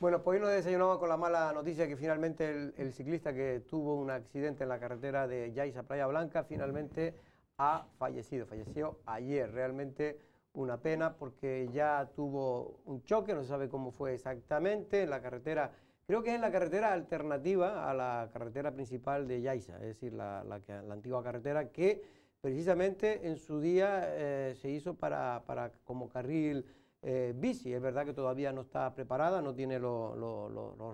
Bueno, pues hoy nos desayunamos con la mala noticia que finalmente el, ciclista que tuvo un accidente en la carretera de Yaiza Playa Blanca finalmente ha fallecido. Falleció ayer. Realmente una pena porque ya tuvo un choque, no se sabe cómo fue exactamente, en la carretera, creo que es en la carretera alternativa a la carretera principal de Yaiza, es decir, la, antigua carretera que precisamente en su día eh, se hizo para, para como carril eh, bici. Es verdad que todavía no está preparada, no tiene los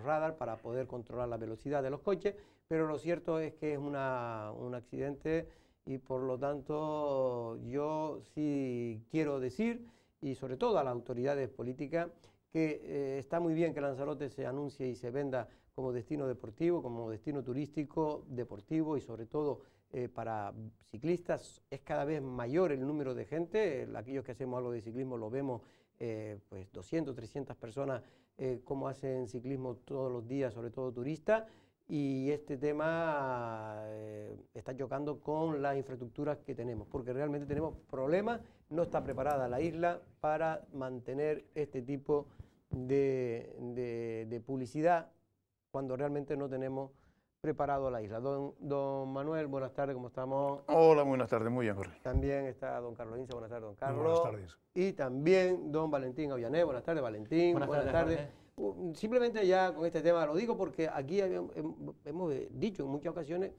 radar para poder controlar la velocidad de los coches, pero lo cierto es que es un accidente y por lo tanto yo sí quiero decir, y sobre todo a las autoridades políticas, que eh, está muy bien que Lanzarote se anuncie y se venda como destino deportivo, como destino turístico, deportivo y sobre todo eh, para ciclistas. Es cada vez mayor el número de gente, aquellos que hacemos algo de ciclismo lo vemos eh, pues 200, 300 personas, eh, como hacen ciclismo todos los días, sobre todo turistas, y este tema eh, está chocando con las infraestructuras que tenemos, porque realmente tenemos problemas, no está preparada la isla para mantener este tipo de publicidad cuando realmente no tenemos preparado la isla. Don, don Manuel, buenas tardes, ¿cómo estamos? Hola, buenas tardes, muy bien, Jorge. También está don Carlos buenas tardes, don Carlos. Buenas tardes. Y también don Valentín Aviané, buenas tardes, Valentín. Buenas, tardes. Uh, simplemente ya con este tema lo digo porque aquí hemos eh, dicho en muchas ocasiones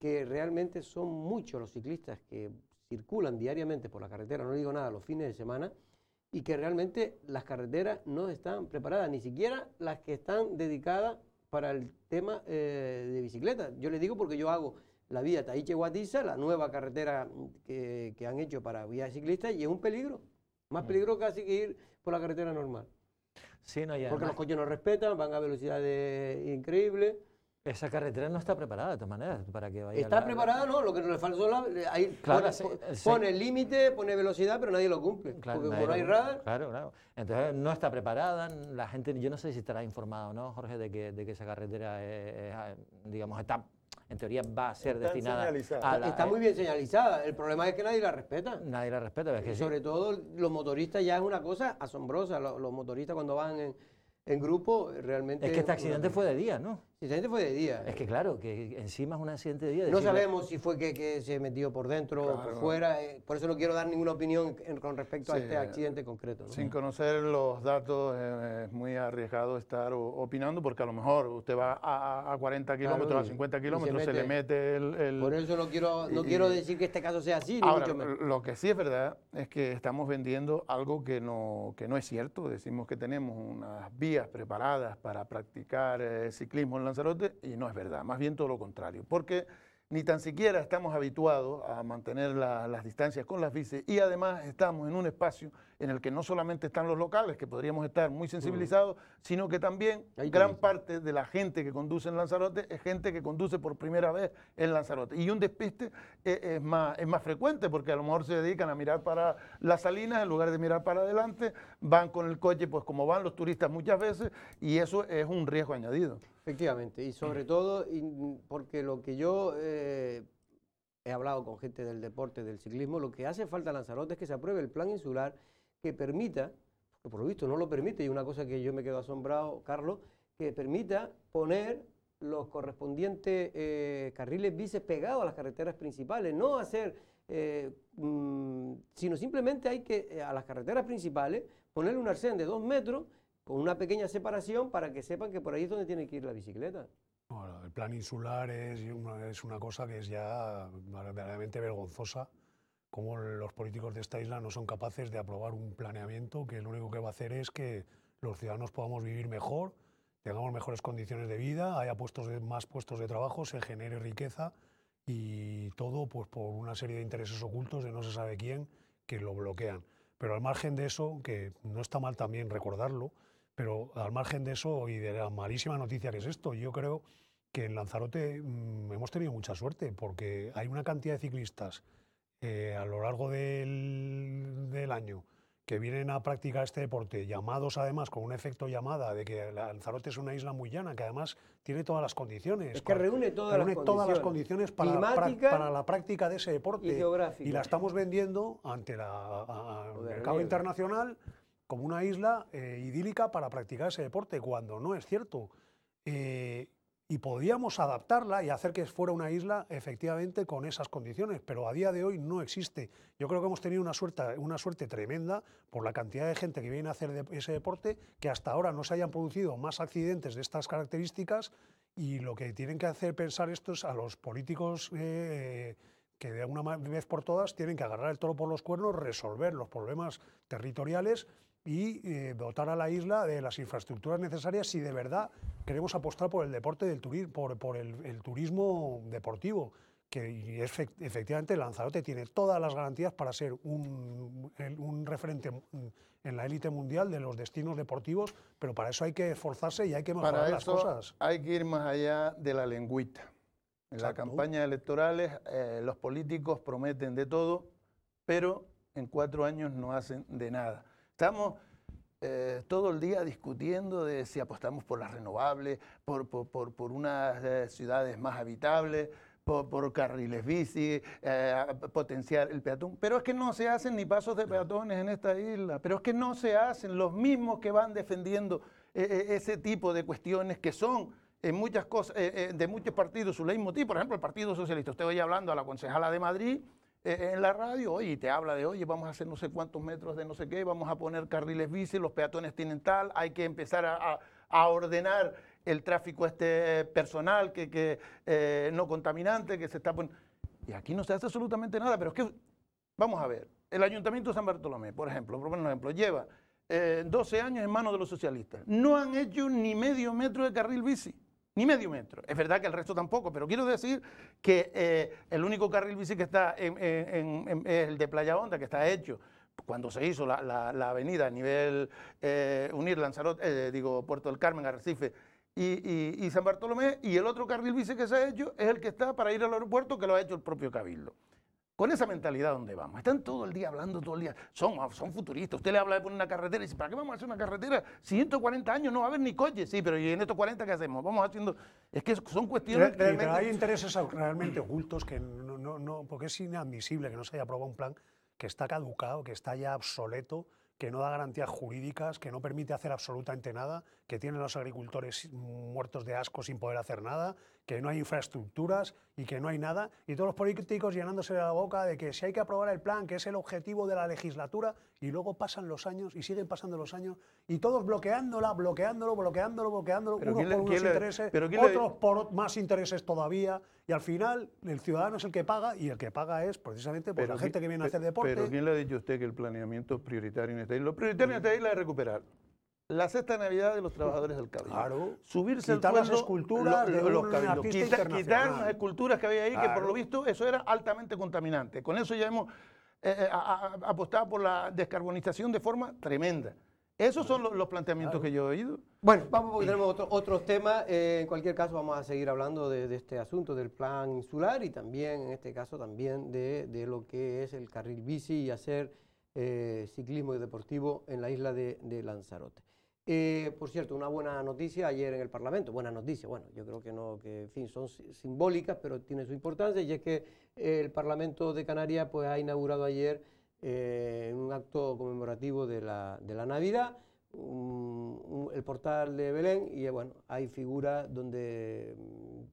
que realmente son muchos los ciclistas que circulan diariamente por la carretera, no digo nada, los fines de semana, y que realmente las carreteras no están preparadas, ni siquiera las que están dedicadas para el tema eh, de bicicleta. Yo le digo porque yo hago la vía Taiche-Guatiza, la nueva carretera que, han hecho para vía ciclista, y es un peligro. Más mm. peligro casi que ir por la carretera normal. Sí, no, porque los coches no respetan, van a velocidades increíbles. Esa carretera no está preparada de todas maneras para que vaya. Está preparada, no, lo que nos faltó la, pone, límite, pone velocidad, pero nadie lo cumple. porque no hay Claro, claro. Entonces no está preparada, la gente, yo no sé si estará informado no, Jorge, de que, de que esa carretera, digamos, está en teoría va a ser destinada Está muy bien señalizada, el problema es que nadie la respeta. Nadie la respeta, Sobre todo los motoristas ya es una cosa asombrosa, los, motoristas cuando van en, grupo realmente... Es que este accidente fue de día, ¿no? Si accidente fue de día. Es que claro, que encima es un accidente de día. no sabemos si fue que, se metió por dentro o por fuera, eh, por eso no quiero dar ninguna opinión con respecto a este eh, accidente concreto. Sin conocer los datos eh, es muy arriesgado estar opinando porque a lo mejor usted va a, 40 kilómetros, a 50 kilómetros, se, le mete el, Por eso no quiero, no quiero decir que este caso sea así. ni mucho menos. lo que sí es verdad es que estamos vendiendo algo que no, que no es cierto. Decimos que tenemos unas vías preparadas para practicar ciclismo en la y no es verdad, más bien todo lo contrario, porque ni tan siquiera estamos habituados a mantener las distancias con las bicis y además estamos en un espacio en el que no solamente están los locales, que podríamos estar muy sensibilizados, sino que también gran parte de la gente que conduce en Lanzarote es gente que conduce por primera vez en Lanzarote. Y un despiste eh, es, más, frecuente, porque a lo mejor se dedican a mirar para las salinas en lugar de mirar para adelante, van con el coche, pues como van los turistas muchas veces, y eso es un riesgo añadido. Efectivamente, y sobre todo porque lo que yo eh, he hablado con gente del deporte, del ciclismo, lo que hace falta en Lanzarote es que se apruebe el plan insular que permita, que por lo visto no lo permite, y una cosa que yo me quedo asombrado, Carlos, que permita poner los correspondientes eh, carriles bices pegados a las carreteras principales, no hacer, eh, mm, sino simplemente hay que eh, a las carreteras principales ponerle un arcén de dos metros con una pequeña separación para que sepan que por ahí es donde tiene que ir la bicicleta. el plan insular es una cosa que es ya verdaderamente vergonzosa como los políticos de esta isla no son capaces de aprobar un planeamiento que lo único que va a hacer es que los ciudadanos podamos vivir mejor, tengamos mejores condiciones de vida, haya más puestos de trabajo, se genere riqueza y todo pues por una serie de intereses ocultos de no se sabe quién que lo bloquean. Pero al margen de eso, que no está mal también recordarlo, pero al margen de eso y de la malísima noticia que es esto, yo creo que en Lanzarote mm, hemos tenido mucha suerte porque hay una cantidad de ciclistas eh, a lo largo del, año que vienen a practicar este deporte, llamados además con un efecto llamada de que Lanzarote es una isla muy llana, que además tiene todas las condiciones. que reúne todas, las, condiciones. las, para, la práctica de ese deporte. Y, la estamos vendiendo ante la, el mercado internacional como una isla eh, idílica para practicar ese deporte, cuando no es cierto. Eh, y podíamos adaptarla y hacer que fuera una isla efectivamente con esas condiciones, pero a día de hoy no existe. Yo creo que hemos tenido una suerte, una suerte tremenda por la cantidad de gente que viene a hacer ese deporte, que hasta ahora no se hayan producido más accidentes de estas características y lo que tienen que hacer pensar es a los políticos... Eh, que de una vez por todas tienen que agarrar el toro por los cuernos, resolver los problemas territoriales y eh, dotar a la isla de las infraestructuras necesarias si de verdad queremos apostar por el deporte del turismo, por, el, turismo deportivo, que efectivamente Lanzarote tiene todas las garantías para ser un, referente en la élite mundial de los destinos deportivos, pero para eso hay que esforzarse y hay que mejorar las cosas. Hay que ir más allá de la lengüita. En las campañas electorales eh, los políticos prometen de todo, pero en cuatro años no hacen de nada. Estamos eh, todo el día discutiendo de si apostamos por las renovables, por, por, por, unas eh, ciudades más habitables, por, carriles bici, eh, potenciar el peatón. Pero es que no se hacen ni pasos de peatones en esta isla, pero es que no se hacen los mismos que van defendiendo ese tipo de cuestiones que son en muchas cosas, de muchos partidos su motivo. Por ejemplo, el Partido Socialista. Usted hoy hablando a la concejala de Madrid eh, en la radio, oye, y te habla de, oye, vamos a hacer no sé cuántos metros de no sé qué, vamos a poner carriles bici, los peatones tienen tal, hay que empezar a, ordenar el tráfico este eh, personal, que, eh, no contaminante, que se está poniendo. Y aquí no se hace absolutamente nada, pero es que, vamos a ver, el Ayuntamiento de San Bartolomé, por ejemplo, por ejemplo, lleva 12 años en manos de los socialistas. No han hecho ni medio metro de carril bici ni medio metro. Es verdad que el resto tampoco, pero quiero decir que eh, el único carril bici que está en, el de Playa Honda, que está hecho cuando se hizo la, avenida a nivel eh, unir Lanzarote, eh, digo Puerto del Carmen, Arrecife y, y San Bartolomé, y el otro carril bici que se ha hecho es el que está para ir al aeropuerto, que lo ha hecho el propio Cabildo. Con esa mentalidad donde vamos. Están todo el día hablando, todo el día. Son, ah, son futuristas. Usted le habla de poner una carretera y dice, ¿para qué vamos a hacer una carretera? 140 años no va a haber ni coches. Sí, pero en estos 40 qué hacemos? Vamos haciendo... Es que son cuestiones... pero hay intereses realmente ocultos que no, no... Porque es inadmisible que no se haya aprobado un plan que está caducado, que está ya obsoleto que no da garantías jurídicas, que no permite hacer absolutamente nada, que tienen los agricultores muertos de asco sin poder hacer nada, que no hay infraestructuras y que no hay nada, y todos los políticos llenándose la boca de que si hay que aprobar el plan, que es el objetivo de la legislatura, y luego pasan los años y siguen pasando los años, y todos bloqueándola, bloqueándolo, bloqueándolo, bloqueándolo, unos por unos intereses, otros por más intereses todavía y al final el ciudadano es el que paga y el que paga es precisamente por pues, la gente que viene a hacer deporte. Pero ¿quién le ha dicho usted que el planeamiento prioritario en esta isla? Lo prioritario en esta isla es recuperar la sexta Navidad de los trabajadores del Cabildo. Claro. Subirse quitar las esculturas de los cabildos. quitar las esculturas que había ahí, que por lo visto eso era altamente contaminante. Con eso ya hemos eh, eh, apostado por la descarbonización de forma tremenda. Esos son los, planteamientos que yo he oído. Bueno, vamos porque tenemos otros temas. Eh, en cualquier caso, vamos a seguir hablando de, este asunto del plan insular y también, en este caso, también de, lo que es el carril bici y hacer eh, ciclismo y deportivo en la isla de, Lanzarote. Eh, por cierto, una buena noticia ayer en el Parlamento, buena noticia, bueno, yo creo que no, que en fin, son simbólicas, pero tienen su importancia, y es que el Parlamento de Canarias pues, ha inaugurado ayer eh, en un acto conmemorativo de la, de la Navidad, el portal de Belén y eh, bueno, hay figuras donde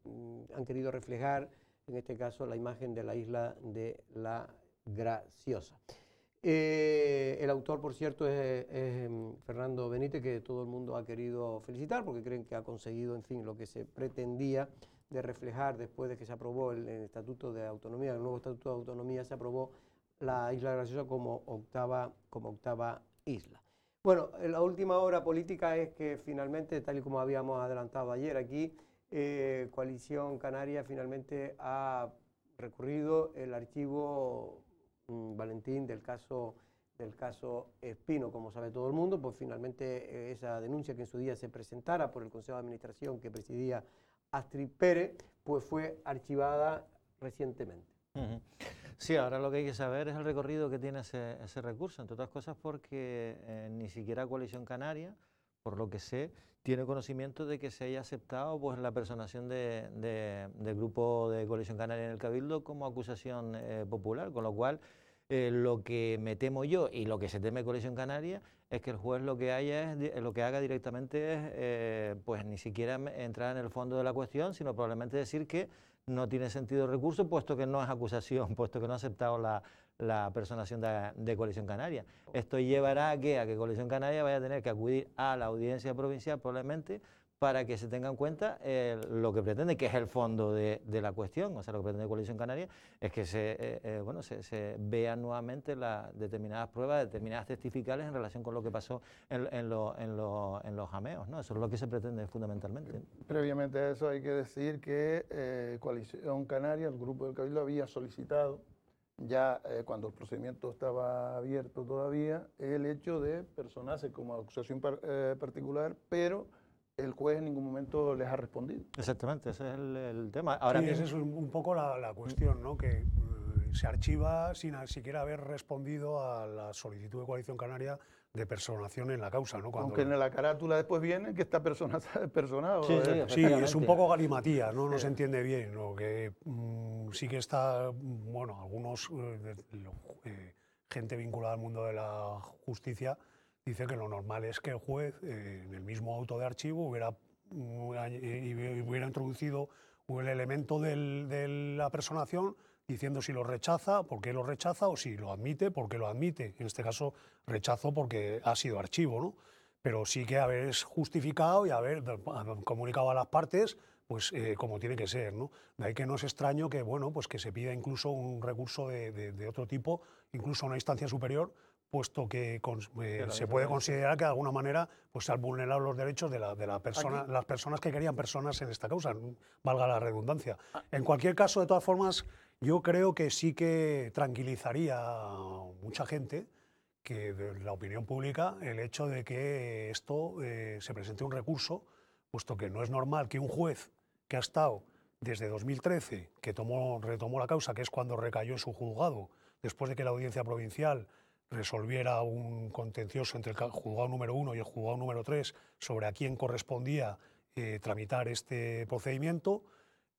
mm, han querido reflejar, en este caso, la imagen de la isla de la Graciosa. Eh, el autor, por cierto, es, em, Fernando Benítez, que todo el mundo ha querido felicitar porque creen que ha conseguido, en fin, lo que se pretendía de reflejar después de que se aprobó el Estatuto de Autonomía, el nuevo Estatuto de Autonomía se aprobó la Isla Graciosa como octava, como octava isla. Bueno, la última hora política es que finalmente, tal y como habíamos adelantado ayer aquí, eh, Coalición Canaria finalmente ha recurrido el archivo mm, Valentín del caso del caso Espino, como sabe todo el mundo, pues finalmente eh, esa denuncia que en su día se presentara por el Consejo de Administración que presidía Astrid Pérez, pues fue archivada recientemente. Sí, ahora lo que hay que saber es el recorrido que tiene ese, recurso, entre otras cosas porque eh, ni siquiera Coalición Canaria, por lo que sé, tiene conocimiento de que se haya aceptado pues, la personación de, del grupo de Coalición Canaria en el Cabildo como acusación eh, popular, con lo cual eh, lo que me temo yo y lo que se teme Coalición Canaria es que el juez lo que, haya es, lo que haga directamente es pues, ni siquiera entrar en el fondo de la cuestión, sino probablemente decir que no tiene sentido el recurso, puesto que no es acusación, puesto que no ha aceptado la, la personación de, Coalición Canaria. Esto llevará a que, a que Coalición Canaria vaya a tener que acudir a la audiencia provincial probablemente para que se tenga en cuenta eh, lo que pretende, que es el fondo de, la cuestión, o sea, lo que pretende Coalición Canaria, es que se, eh, eh, bueno, se, vean nuevamente las determinadas pruebas, determinadas testificales en relación con lo que pasó en, los jameos, ¿no? Eso es lo que se pretende fundamentalmente. Previamente a eso hay que decir que Coalición Canaria, el Grupo del Cabildo, había solicitado, ya cuando el procedimiento estaba abierto todavía, el hecho de personarse como acusación particular, pero el juez en ningún momento les ha respondido. Exactamente, ese es el, tema. Ahora sí, esa es un poco la, cuestión, ¿no? que eh, se archiva sin siquiera haber respondido a la solicitud de Coalición Canaria de personación en la causa. ¿no? Aunque en la carátula después viene que esta persona está personado. Sí, ¿eh? sí, es un poco galimatía, no, se entiende bien. Que, mm, sí que está, mm, bueno, algunos, eh, gente vinculada al mundo de la justicia, dice que lo normal es que el juez eh, en el mismo auto de archivo hubiera, mm, hubiera introducido el elemento de la personación diciendo si lo rechaza, por qué lo rechaza, o si lo admite, por qué lo admite. En este caso, rechazo porque ha sido archivo, ¿no? Pero sí que haber justificado y haber comunicado a las partes pues eh, como tiene que ser, De ahí que no es extraño que, bueno, pues que se pida incluso un recurso de, de otro tipo, incluso a una instancia superior, puesto que eh, se puede considerar que de alguna manera pues, se han vulnerado los derechos de, la, las personas que querían personas en esta causa, valga la redundancia. Ah. En cualquier caso, de todas formas, yo creo que sí que tranquilizaría a mucha gente que la opinión pública el hecho de que esto eh, se presente un recurso, puesto que no es normal que un juez que ha estado desde 2013, que tomó, retomó la causa, que es cuando recayó en su juzgado, después de que la audiencia provincial resolviera un contencioso entre el juzgado número uno y el juzgado número tres sobre a quién correspondía eh, tramitar este procedimiento.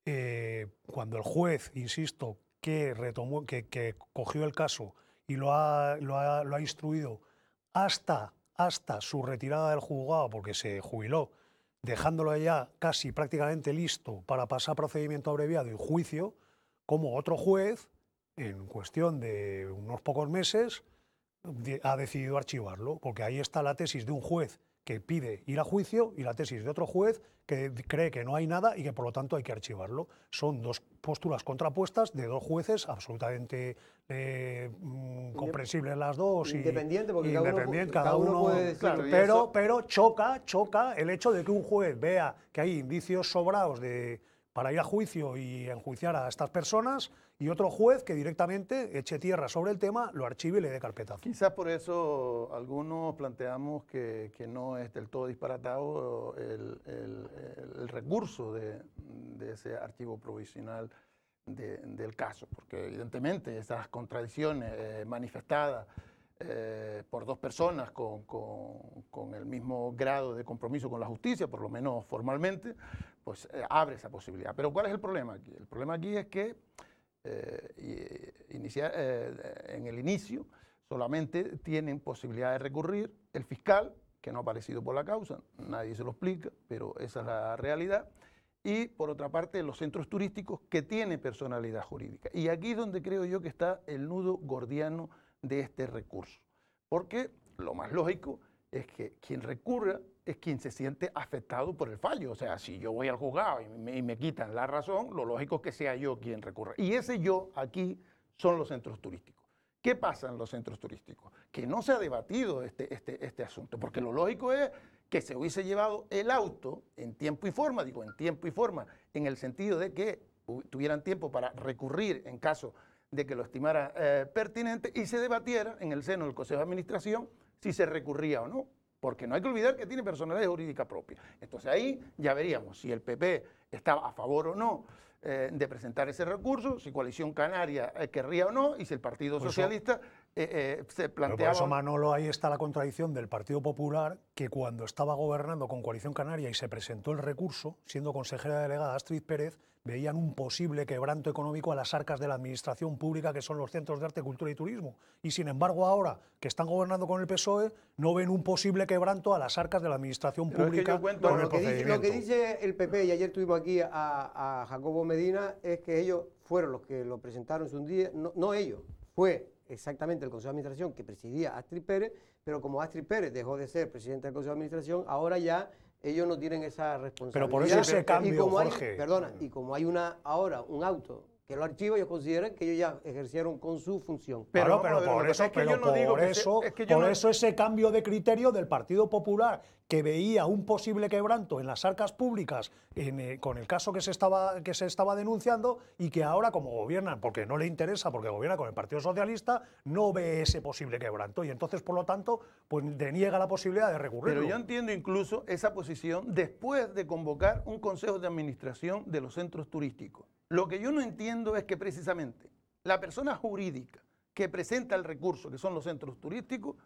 Eh, cuando el juez, insisto, que, retomó, que, cogió el caso y lo ha, lo ha, instruido hasta, hasta su retirada del juzgado, porque se jubiló, dejándolo ya casi prácticamente listo para pasar procedimiento abreviado y juicio, como otro juez, en cuestión de unos pocos meses, ha decidido archivarlo, porque ahí está la tesis de un juez que pide ir a juicio y la tesis de otro juez que cree que no hay nada y que por lo tanto hay que archivarlo. Son dos posturas contrapuestas de dos jueces absolutamente eh, mm, comprensibles las dos. Independiente, porque cada, uno, cada, uno, pero, pero choca, choca el hecho de que un juez vea que hay indicios sobrados de para ir a juicio y enjuiciar a estas personas y otro juez que directamente eche tierra sobre el tema, lo archive y le dé carpetazo. Quizás por eso algunos planteamos que, que no es del todo disparatado el, recurso de, ese archivo provisional del caso, porque evidentemente esas contradicciones eh, manifestadas eh, por dos personas con, con, con, el mismo grado de compromiso con la justicia, por lo menos formalmente, pues abre esa posibilidad. Pero ¿cuál es el problema aquí? El problema aquí es que eh, eh, en el inicio solamente tienen posibilidad de recurrir el fiscal, que no ha aparecido por la causa, nadie se lo explica, pero esa es la realidad. Y por otra parte, los centros turísticos que tienen personalidad jurídica. Y aquí es donde creo yo que está el nudo gordiano de este recurso. Porque lo más lógico es que quien recurra es quien se siente afectado por el fallo. O sea, si yo voy al juzgado y me, quitan la razón, lo lógico es que sea yo quien recurra. Y ese yo aquí son los centros turísticos. ¿Qué pasa en los centros turísticos? Que no se ha debatido este, este, este asunto, porque lo lógico es que se hubiese llevado el auto en tiempo y forma, digo en tiempo y forma, en el sentido de que tuvieran tiempo para recurrir en caso de que lo estimara eh, pertinente y se debatiera en el seno del Consejo de Administración si se recurría o no porque no hay que olvidar que tiene personalidad jurídica propia. Entonces ahí ya veríamos si el PP está a favor o no eh, de presentar ese recurso, si Coalición Canaria eh, querría o no, y si el Partido Socialista eh, eh, se Pero por eso, Manolo, ahí está la contradicción del Partido Popular, que cuando estaba gobernando con Coalición Canaria y se presentó el recurso, siendo consejera delegada Astrid Pérez, veían un posible quebranto económico a las arcas de la administración pública, que son los centros de arte, cultura y turismo. Y sin embargo, ahora que están gobernando con el PSOE, no ven un posible quebranto a las arcas de la administración pública. lo, que dice, el PP, y ayer tuvimos aquí a, Jacobo Medina, es que ellos fueron los que lo presentaron un día, no ellos, fue exactamente el Consejo de Administración que presidía Astrid Pérez, pero como Astrid Pérez dejó de ser presidente del Consejo de Administración, ahora ya ellos no tienen esa responsabilidad. Pero por eso ese cambio, Jorge. perdona, y como hay una ahora un auto que lo archivos ellos consideran que ellos ya ejercieron con su función. Pero, por eso, yo no digo por eso ese cambio de criterio del Partido Popular que veía un posible quebranto en las arcas públicas eh, con el caso que se estaba que se estaba denunciando y que ahora como gobiernan porque no le interesa porque gobierna con el Partido Socialista no ve ese posible quebranto y entonces por lo tanto pues deniega la posibilidad de recurrir. Pero yo entiendo incluso esa posición después de convocar un consejo de administración de los centros turísticos. Lo que yo no entiendo es que precisamente la persona jurídica que presenta el recurso, que son los centros turísticos,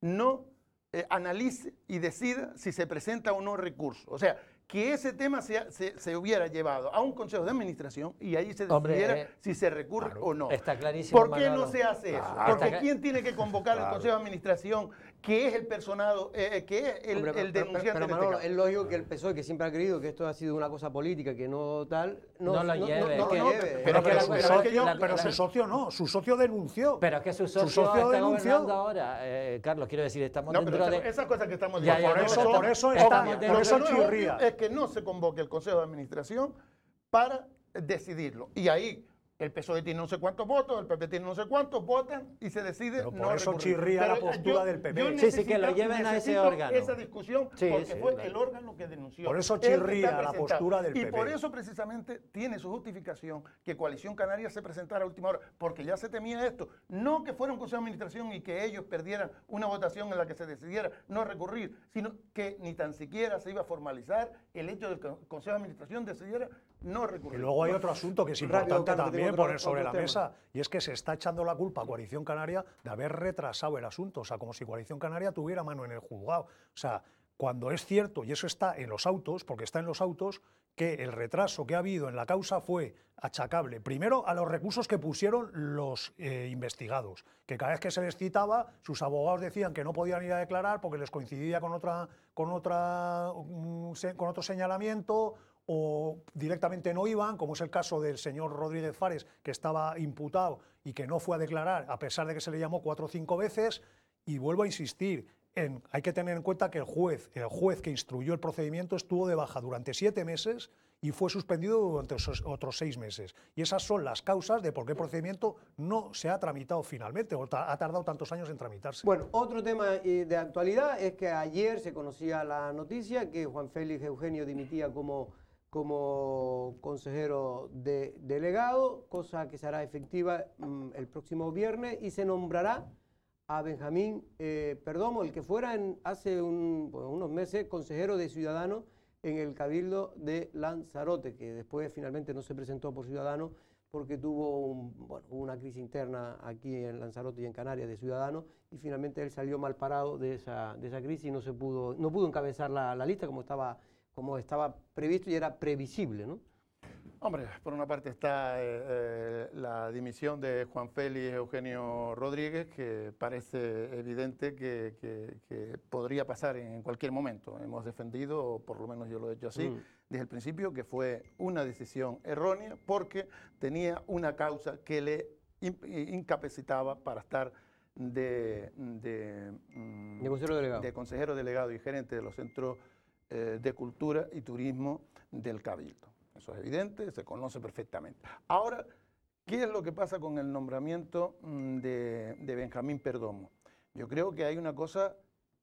no eh, analice y decida si se presenta o no recurso. O sea, que ese tema se, se, hubiera llevado a un consejo de administración y ahí se decidiera eh, si se recurre o no. Está clarísimo. ¿Por qué no se hace eso? Porque ¿quién tiene que convocar al consejo de administración ¿Qué es el personado, eh, eh, qué es el, el denunciante. Pero, este es lógico que el PSOE, que siempre ha creído que esto ha sido una cosa política, que no tal, no, no lo lleve. Pero, su, socio no, su socio denunció. Pero es que su socio, su socio está denunció. gobernando ahora, eh, Carlos, quiero decir, estamos dentro de... Esas cosas que estamos diciendo. por, eso, por eso Es que no se convoque el Consejo de Administración para decidirlo. Y ahí el PSOE tiene no sé cuántos votos, el PP tiene no sé cuántos, votan y se decide Pero por eso chirría la postura del PP. Sí, sí, que lo lleven a ese órgano. Esa discusión porque fue el órgano que denunció. Por eso chirría la postura del PP. Y por eso precisamente tiene su justificación que Coalición Canaria se presentara a última hora, porque ya se temía esto. No que fuera un consejo de administración y que ellos perdieran una votación en la que se decidiera no recurrir, sino que ni tan siquiera se iba a formalizar el hecho del Consejo de Administración decidiera no recurrir. Y luego hay otro asunto que es importante también poner sobre la mesa, y es que se está echando la culpa a Coalición Canaria de haber retrasado el asunto, o sea, como si Coalición Canaria tuviera mano en el juzgado. O sea, cuando es cierto, y eso está en los autos, porque está en los autos, que el retraso que ha habido en la causa fue achacable, primero a los recursos que pusieron los eh, investigados, que cada vez que se les citaba, sus abogados decían que no podían ir a declarar porque les coincidía con, otra, con, otra, mm, con otro señalamiento o directamente no iban, como es el caso del señor Rodríguez Fares, que estaba imputado y que no fue a declarar, a pesar de que se le llamó cuatro o cinco veces. Y vuelvo a insistir, en, hay que tener en cuenta que el juez, el juez que instruyó el procedimiento estuvo de baja durante siete meses y fue suspendido durante otros seis meses. Y esas son las causas de por qué el procedimiento no se ha tramitado finalmente o ha tardado tantos años en tramitarse. Bueno, otro tema eh, de actualidad es que ayer se conocía la noticia que Juan Félix Eugenio dimitía como como consejero de, delegado, cosa que será efectiva mm, el próximo viernes, y se nombrará a Benjamín eh, Perdomo, el que fuera hace unos meses consejero de Ciudadanos en el Cabildo de Lanzarote, que después finalmente no se presentó por Ciudadanos porque tuvo una crisis interna aquí en Lanzarote y en Canarias de Ciudadanos, y finalmente él salió mal parado de esa, de esa crisis y no, se pudo, no pudo encabezar la lista como estaba como estaba previsto y era previsible, ¿no? Hombre, por una parte está eh, eh, la dimisión de Juan Félix Eugenio Rodríguez, que parece evidente que, podría pasar en cualquier momento. Hemos defendido, o por lo menos yo lo he hecho así, mm. desde el principio, que fue una decisión errónea porque tenía una causa que le eh, incapacitaba para estar de, mm, de, consejero delegado. de consejero delegado y gerente de los centros eh, de Cultura y Turismo del Cabildo. Eso es evidente, se conoce perfectamente. Ahora, ¿qué es lo que pasa con el nombramiento mm, de, de Benjamín Perdomo? Yo creo que hay una cosa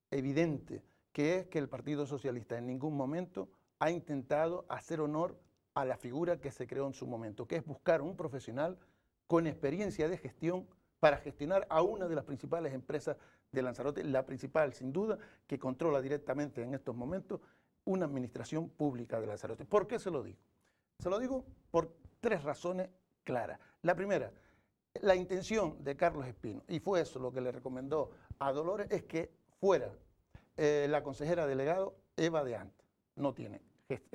evidente, que es que el Partido Socialista en ningún momento ha intentado hacer honor a la figura que se creó en su momento, que es buscar un profesional con experiencia de gestión para gestionar a una de las principales empresas de Lanzarote, la principal sin duda, que controla directamente en estos momentos una administración pública de la salud. ¿Por qué se lo digo? Se lo digo por tres razones claras. La primera, la intención de Carlos Espino, y fue eso lo que le recomendó a Dolores, es que fuera eh, la consejera delegado Eva de Ant. No tiene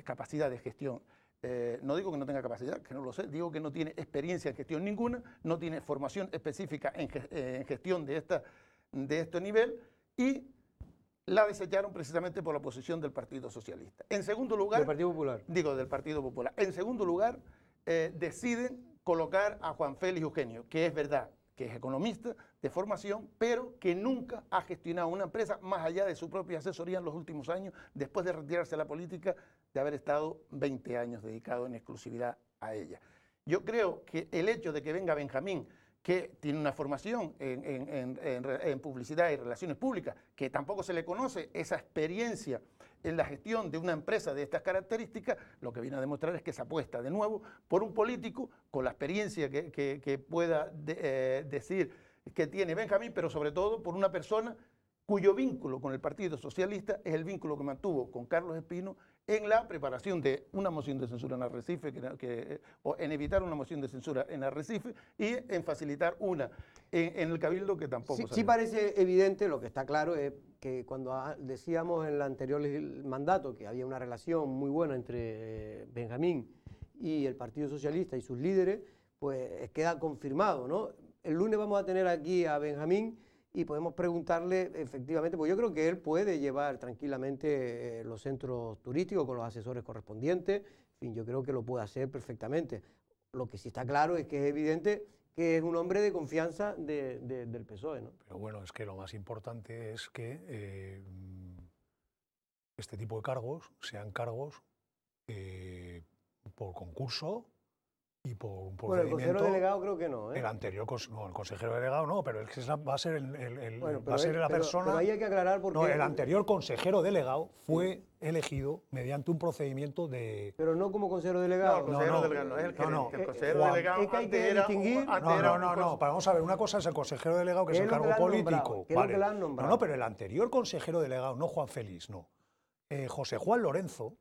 capacidad de gestión. Eh, no digo que no tenga capacidad, que no lo sé, digo que no tiene experiencia en gestión ninguna, no tiene formación específica en, gestión de, esta, de este nivel y la desecharon precisamente por la oposición del Partido Socialista. En segundo lugar... Del Partido Popular. Digo, del Partido Popular. En segundo lugar, eh, deciden colocar a Juan Félix Eugenio, que es verdad, que es economista de formación, pero que nunca ha gestionado una empresa más allá de su propia asesoría en los últimos años, después de retirarse de la política, de haber estado 20 años dedicado en exclusividad a ella. Yo creo que el hecho de que venga Benjamín que tiene una formación en, publicidad y relaciones públicas, que tampoco se le conoce esa experiencia en la gestión de una empresa de estas características, lo que viene a demostrar es que se apuesta de nuevo por un político con la experiencia que, pueda eh, decir que tiene Benjamín, pero sobre todo por una persona cuyo vínculo con el Partido Socialista es el vínculo que mantuvo con Carlos Espino en la preparación de una moción de censura en Arrecife, o en evitar una moción de censura en Arrecife y en facilitar una en, el Cabildo que tampoco. Sí, sí, parece evidente, lo que está claro es que cuando decíamos en el anterior mandato que había una relación muy buena entre eh, Benjamín y el Partido Socialista y sus líderes, pues eh, queda confirmado, ¿no? El lunes vamos a tener aquí a Benjamín y podemos preguntarle efectivamente, porque yo creo que él puede llevar tranquilamente eh, los centros turísticos con los asesores correspondientes, fin, yo creo que lo puede hacer perfectamente. Lo que sí está claro es que es evidente que es un hombre de confianza del PSOE. Pero bueno, es que lo más importante es que eh, este tipo de cargos sean cargos eh, por concurso y por un Bueno, el consejero delegado creo que no. ¿eh? El anterior, no, el consejero delegado no, pero el que va a ser, la persona. Pero ahí hay que aclarar porque. No, el anterior consejero delegado fue elegido mediante un procedimiento de. Pero no como consejero delegado. No, no, no el consejero eh, eh, delegado. no, no, no, Vamos a ver, una cosa es el consejero delegado, que es el cargo político. no, no, pero el anterior consejero delegado, no Juan Félix, no. Eh, José Juan Lorenzo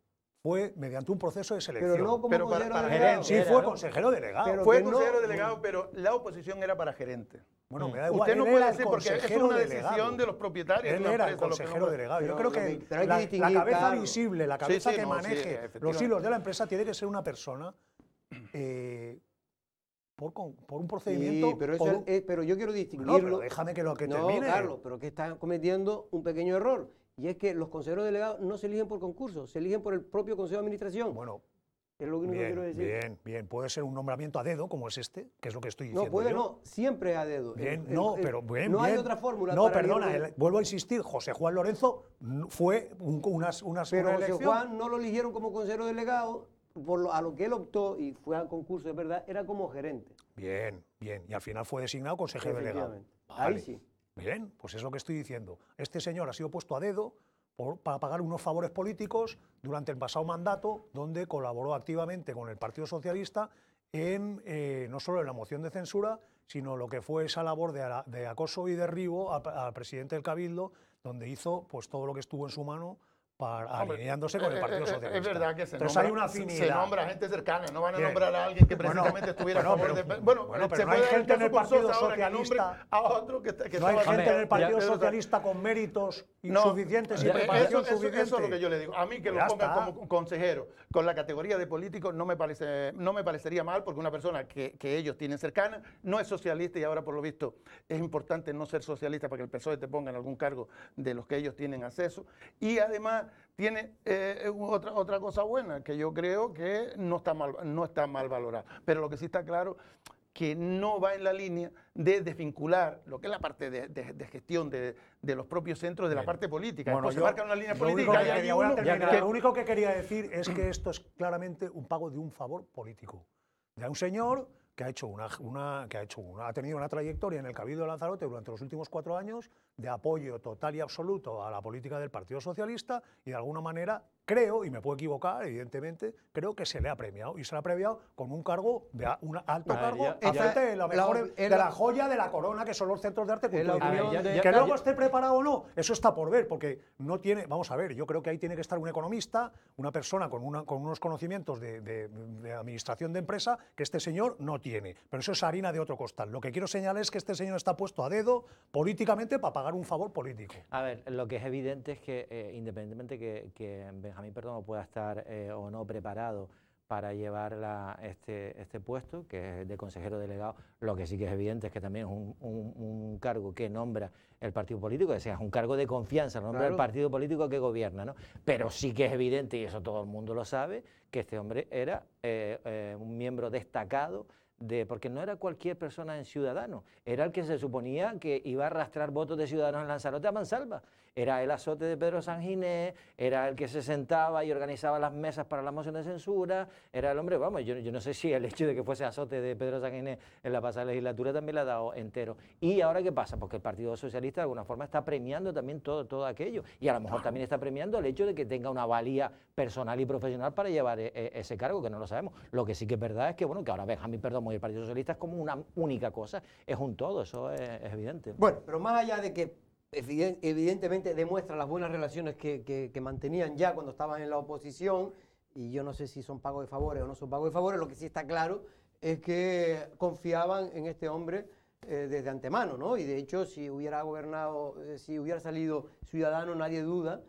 fue mediante un proceso de selección. Pero no como pero para, Sí, fue consejero delegado. fue consejero delegado, pero la oposición era para gerente. Bueno, me da mm. igual. Usted no puede decir porque es una decisión de los propietarios. Él era el consejero delegado. Yo creo que, pero hay que la, distinguir, la, cabeza visible, la cabeza que maneje los hilos de la empresa tiene que ser una persona eh, por, por, un procedimiento. Eh, pero, yo quiero distinguirlo. déjame que lo que termine. No, Carlos, pero que está cometiendo un pequeño error y es que los consejeros delegados no se eligen por concurso, se eligen por el propio Consejo de Administración. Bueno, es lo que bien, quiero decir. Bien, bien. Puede ser un nombramiento a dedo, como es este, que es lo que estoy diciendo. No, puede no. Siempre a dedo. no, pero bien. No hay otra fórmula. No, perdona, vuelvo a insistir. José Juan Lorenzo fue un, unas, unas. Pero José Juan no lo eligieron como consejero delegado. Por a lo que él optó y fue a concurso, es verdad, era como gerente. Bien, bien. Y al final fue designado consejero delegado. Ahí sí. Bien, pues es lo que estoy diciendo. Este señor ha sido puesto a dedo para pagar unos favores políticos durante el pasado mandato, donde colaboró activamente con el Partido Socialista en eh, no solo en la moción de censura, sino lo que fue esa labor de, acoso y derribo al, presidente del Cabildo, donde hizo pues todo lo que estuvo en su mano alineándose eh, con el eh, Partido eh, Socialista. Es verdad que se, nombra, gente cercana, no van a nombrar a alguien que precisamente estuviera a favor de... Bueno, pero no hay gente en el Partido Socialista... A otro que, no hay gente en el Partido Socialista con méritos insuficientes y preparación eso, suficiente. es lo que yo le digo. A mí que lo pongan como consejero con la categoría de político no me, parece, no me parecería mal porque una persona que, que ellos tienen cercana no es socialista y ahora por lo visto es importante no ser socialista para que el PSOE te ponga en algún cargo de los que ellos tienen acceso. Y además tiene eh, eh, otra, otra cosa buena, que yo creo que no está, mal, no está mal valorada. Pero lo que sí está claro que no va en la línea de desvincular lo que es la parte de, gestión de, de, los propios centros de la parte política. Bueno, se marca una línea política Lo único que quería decir es que esto es claramente un pago de un favor político. De un señor que ha hecho una, que ha hecho una, ha tenido una trayectoria en el Cabildo de Lanzarote durante los últimos cuatro años de apoyo total y absoluto a la política del Partido Socialista y de alguna manera creo, y me puedo equivocar, evidentemente, creo que se le ha premiado. Y se le ha premiado con un cargo, de un alto cargo, ya, de, la joya de la corona, que son los centros de arte, Que luego esté preparado o no, eso está por ver, porque no tiene, vamos a ver, yo creo que ahí tiene que estar un economista, una persona con, una, con unos conocimientos de, administración de empresa, que este señor no tiene. Pero eso es harina de otro costal. Lo que quiero señalar es que este señor está puesto a dedo políticamente para un favor político. A ver, lo que es evidente es que eh, independientemente que, que Benjamín Perdomo pueda estar eh, o no preparado para llevar este, este, puesto, que es de consejero delegado, lo que sí que es evidente es que también es un, cargo que nombra el partido político, es o es un cargo de confianza, lo nombra el partido político que gobierna, ¿no? Pero sí que es evidente, y eso todo el mundo lo sabe, que este hombre era eh, un miembro destacado porque no era cualquier persona en ciudadano, era el que se suponía que iba a arrastrar votos de ciudadanos en Lanzarote a mansalva era el azote de Pedro Sanginés, era el que se sentaba y organizaba las mesas para la moción de censura, era el hombre, vamos, yo, no sé si el hecho de que fuese azote de Pedro Sanginés en la pasada legislatura también le ha dado entero. ¿Y ahora qué pasa? Porque el Partido Socialista de alguna forma está premiando también todo, todo aquello y a lo mejor también está premiando el hecho de que tenga una valía personal y profesional para llevar eh, eh, ese cargo, que no lo sabemos. Lo que sí que es verdad es que, bueno, que ahora Benjamín perdón, y el Partido Socialista es como una única cosa, es un todo, eso es evidente. Bueno, pero más allá de que evidentemente demuestra las buenas relaciones que, que, mantenían ya cuando estaban en la oposición, y yo no sé si son pagos de favores o no son pagos de favores, lo que sí está claro es que confiaban en este hombre eh, desde antemano, ¿no? Y de hecho, si hubiera gobernado, eh, si hubiera salido ciudadano, nadie duda,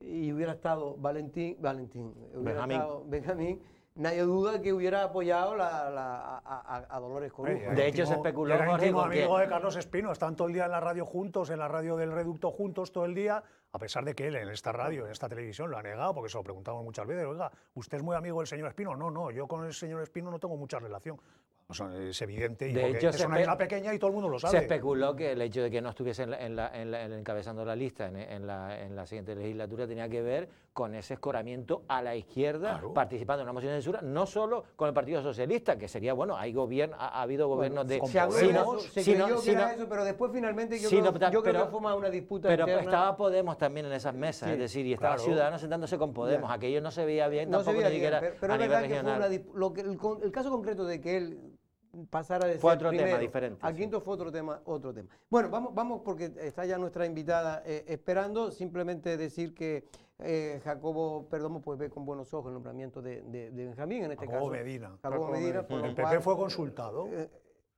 y hubiera estado Valentín, Valentín, hubiera estado Benjamín nadie duda que hubiera apoyado a, Dolores Correa. de hecho, se especuló, Jorge, con de Carlos Espino, están todo el día en la radio juntos, en la radio del Reducto juntos todo el día, a pesar de que él en esta radio, en esta televisión, lo ha negado, porque se lo preguntamos muchas veces, oiga, ¿usted es muy amigo del señor Espino? No, no, yo con el señor Espino no tengo mucha relación. Pues, eh, es evidente. Y de es una pequeña y todo el mundo lo sabe. Se especuló que el hecho de que no estuviese encabezando la lista en la, siguiente legislatura tenía que ver con ese escoramiento a la izquierda participando en una moción de censura, no solo con el Partido Socialista, que sería, bueno, hay gobierno, ha, habido gobiernos de... Se, se pero después finalmente yo, creo, yo que fue una disputa Pero estaba Podemos también en esas mesas, es decir, y estaba Ciudadanos sentándose con Podemos, aquello no se veía bien, tampoco ni veía a nivel regional. el caso concreto de que él pasar decir fue otro tema diferente. Al quinto fue otro tema, otro tema. Bueno, vamos, vamos porque está ya nuestra invitada eh, esperando. Simplemente decir que eh, Jacobo perdón, pues ve con buenos ojos el nombramiento de, Benjamín en este caso. Medina. Jacobo, Medina. el PP fue consultado. Eh,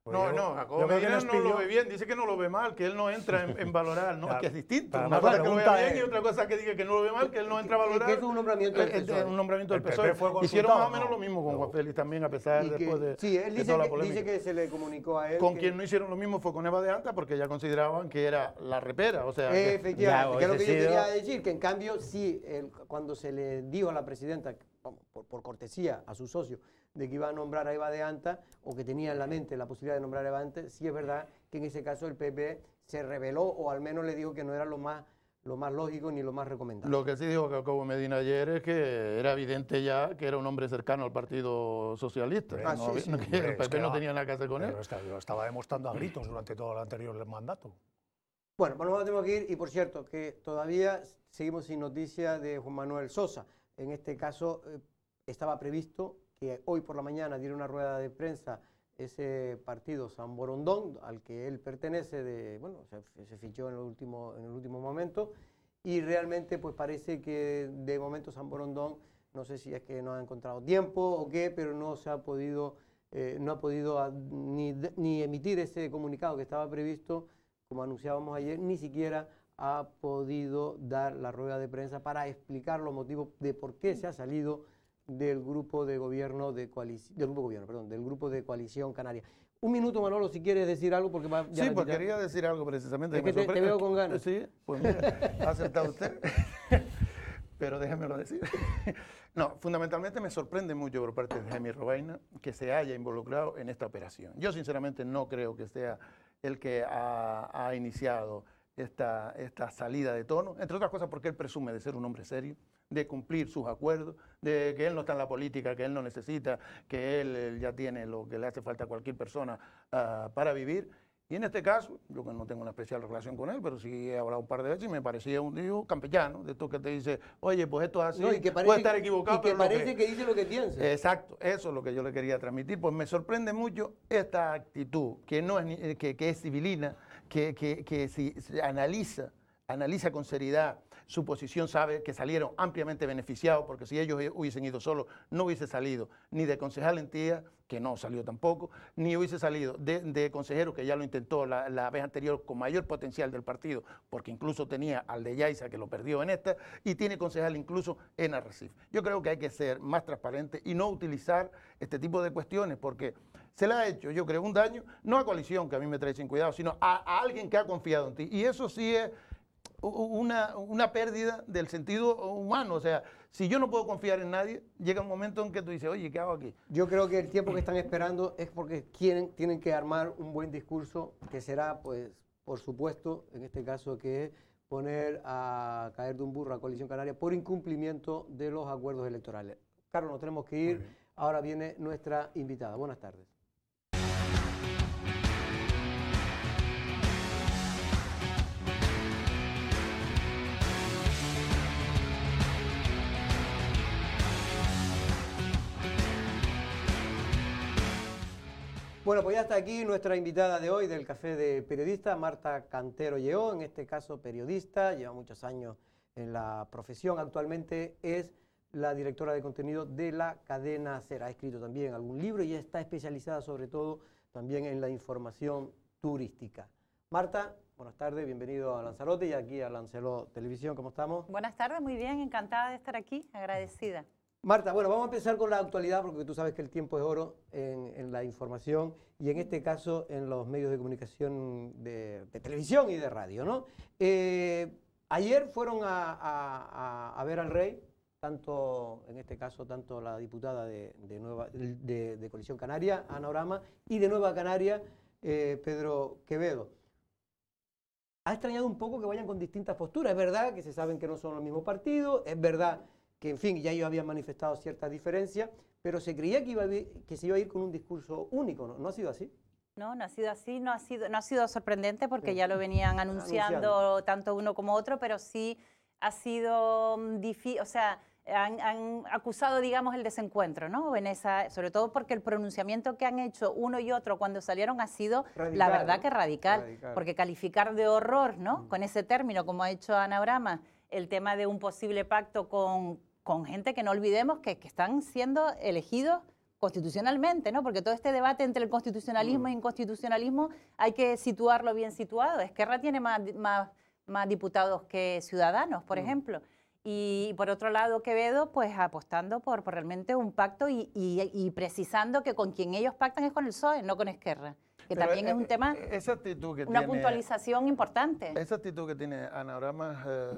pues no, no, Jacobo no lo ve bien, dice que no lo ve mal, que él no entra en, valorar, ¿no? que es distinto. una cosa que lo ve bien y otra cosa que dice que no lo ve mal, que él no entra a valorar. Es un nombramiento del eh, eh, PSOE. un nombramiento del PSOE. E hicieron más o menos lo mismo con no. Juan Félix también, a pesar después de. Sí, él dice, dice, que, se le comunicó a él. Con quien no hicieron lo mismo fue con Eva de Anta, porque ya consideraban que era la repera. O sea, Efectivamente, que es lo que yo quería decir, que en cambio, sí, cuando se le dijo a la presidenta, por cortesía, a su socio, de que iba a nombrar a Eva de Anta o que tenía en la mente la posibilidad de nombrar a Eva de Anta, sí es verdad que en ese caso el PP se reveló o al menos le dijo que no era lo más lo más lógico ni lo más recomendable. Lo que sí dijo Jacobo Medina ayer es que era evidente ya que era un hombre cercano al Partido Socialista. el PP no tenía nada que hacer con él. lo estaba demostrando a gritos durante todo el anterior mandato. Bueno, bueno, pues tenemos que ir y por cierto que todavía seguimos sin noticia de Juan Manuel Sosa. En este caso eh, estaba previsto que hoy por la mañana dieron una rueda de prensa ese partido San Borondón, al que él pertenece, de, bueno, se, fichó en el, último, en el último momento, y realmente pues parece que de momento San Borondón, no sé si es que no ha encontrado tiempo o qué, pero no se ha podido, eh, no ha podido ni, ni emitir ese comunicado que estaba previsto, como anunciábamos ayer, ni siquiera ha podido dar la rueda de prensa para explicar los motivos de por qué se ha salido del grupo de gobierno de coalición, del grupo de gobierno, perdón, del grupo de coalición canaria. Un minuto, Manolo, si quieres decir algo, porque va, Sí, pues quería decir algo precisamente. te, veo con ganas. Sí, pues mira, ha acertado usted, pero lo decir. no, fundamentalmente me sorprende mucho por parte de Jaime Robaina que se haya involucrado en esta operación. Yo sinceramente no creo que sea el que ha, ha iniciado esta, esta salida de tono, entre otras cosas porque él presume de ser un hombre serio de cumplir sus acuerdos, de que él no está en la política, que él no necesita, que él, ya tiene lo que le hace falta a cualquier persona ah, para vivir. Y en este caso, yo que no tengo una especial relación con él, pero sí he hablado un par de veces y me parecía un tío campellano, de estos que te dice, oye, pues esto es así, puede estar equivocado. Y que parece que dice lo que piensa. Exacto, eso es lo que yo le quería transmitir. Pues me sorprende mucho esta actitud, que no es eh, que, que es civilina, que, que, que si analiza, analiza con seriedad su posición sabe que salieron ampliamente beneficiados, porque si ellos hubiesen ido solos, no hubiese salido ni de concejal en tía, que no salió tampoco, ni hubiese salido de, consejero, que ya lo intentó la, vez anterior con mayor potencial del partido, porque incluso tenía al de Yaiza, que lo perdió en esta, y tiene concejal incluso en Arrecife. Yo creo que hay que ser más transparente y no utilizar este tipo de cuestiones, porque se le ha hecho, yo creo, un daño, no a coalición, que a mí me trae sin cuidado, sino a, a alguien que ha confiado en ti. Y eso sí es una, una, pérdida del sentido humano. O sea, si yo no puedo confiar en nadie, llega un momento en que tú dices, oye, ¿qué hago aquí? Yo creo que el tiempo que están esperando es porque quieren, tienen que armar un buen discurso que será, pues, por supuesto, en este caso que es poner a caer de un burro a Coalición Canaria por incumplimiento de los acuerdos electorales. Carlos, nos tenemos que ir. Ahora viene nuestra invitada. Buenas tardes. Bueno, pues ya está aquí nuestra invitada de hoy del Café de Periodista, Marta Cantero Lleó, en este caso periodista, lleva muchos años en la profesión, actualmente es la directora de contenido de la cadena CERA, Ha escrito también algún libro y está especializada sobre todo también en la información turística. Marta, buenas tardes, bienvenido a Lanzarote y aquí a Lanzarote Televisión, ¿cómo estamos? Buenas tardes, muy bien, encantada de estar aquí, agradecida. Marta, bueno, vamos a empezar con la actualidad porque tú sabes que el tiempo es oro en, la información y en este caso en los medios de comunicación de, televisión y de radio, ¿no? Eh, ayer fueron a, ver al rey, tanto, en este caso, tanto la diputada de, de Canaria, Ana y de Nueva Canaria, eh, Pedro Quevedo. Ha extrañado un poco que vayan con distintas posturas. Es verdad que se saben que no son los mismos partidos, es verdad en fin, ya ellos habían manifestado ciertas diferencias, pero se creía que, iba que se iba a ir con un discurso único, ¿no? ¿No ha sido así? No, no ha sido así, no ha sido, no ha sido sorprendente porque ya lo venían anunciando, tanto uno como otro, pero sí ha sido mm, difícil, o sea, han, acusado, digamos, el desencuentro, ¿no? sobre todo porque el pronunciamiento que han hecho uno y otro cuando salieron ha sido, la verdad, que radical, porque calificar de horror, ¿no? Mm. Con ese término, como ha hecho Ana Brama, el tema de un posible pacto con, con gente que no olvidemos que, están siendo elegidos constitucionalmente, ¿no? Porque todo este debate entre el constitucionalismo mm. e inconstitucionalismo hay que situarlo bien situado. Esquerra tiene más, más, más diputados que ciudadanos, por mm. ejemplo. Y por otro lado, Quevedo, pues apostando por, realmente un pacto y, y, precisando que con quien ellos pactan es con el PSOE, no con Esquerra que también es, e, un e, tema, esa actitud que una puntualización importante. Esa actitud que tiene Ana eh,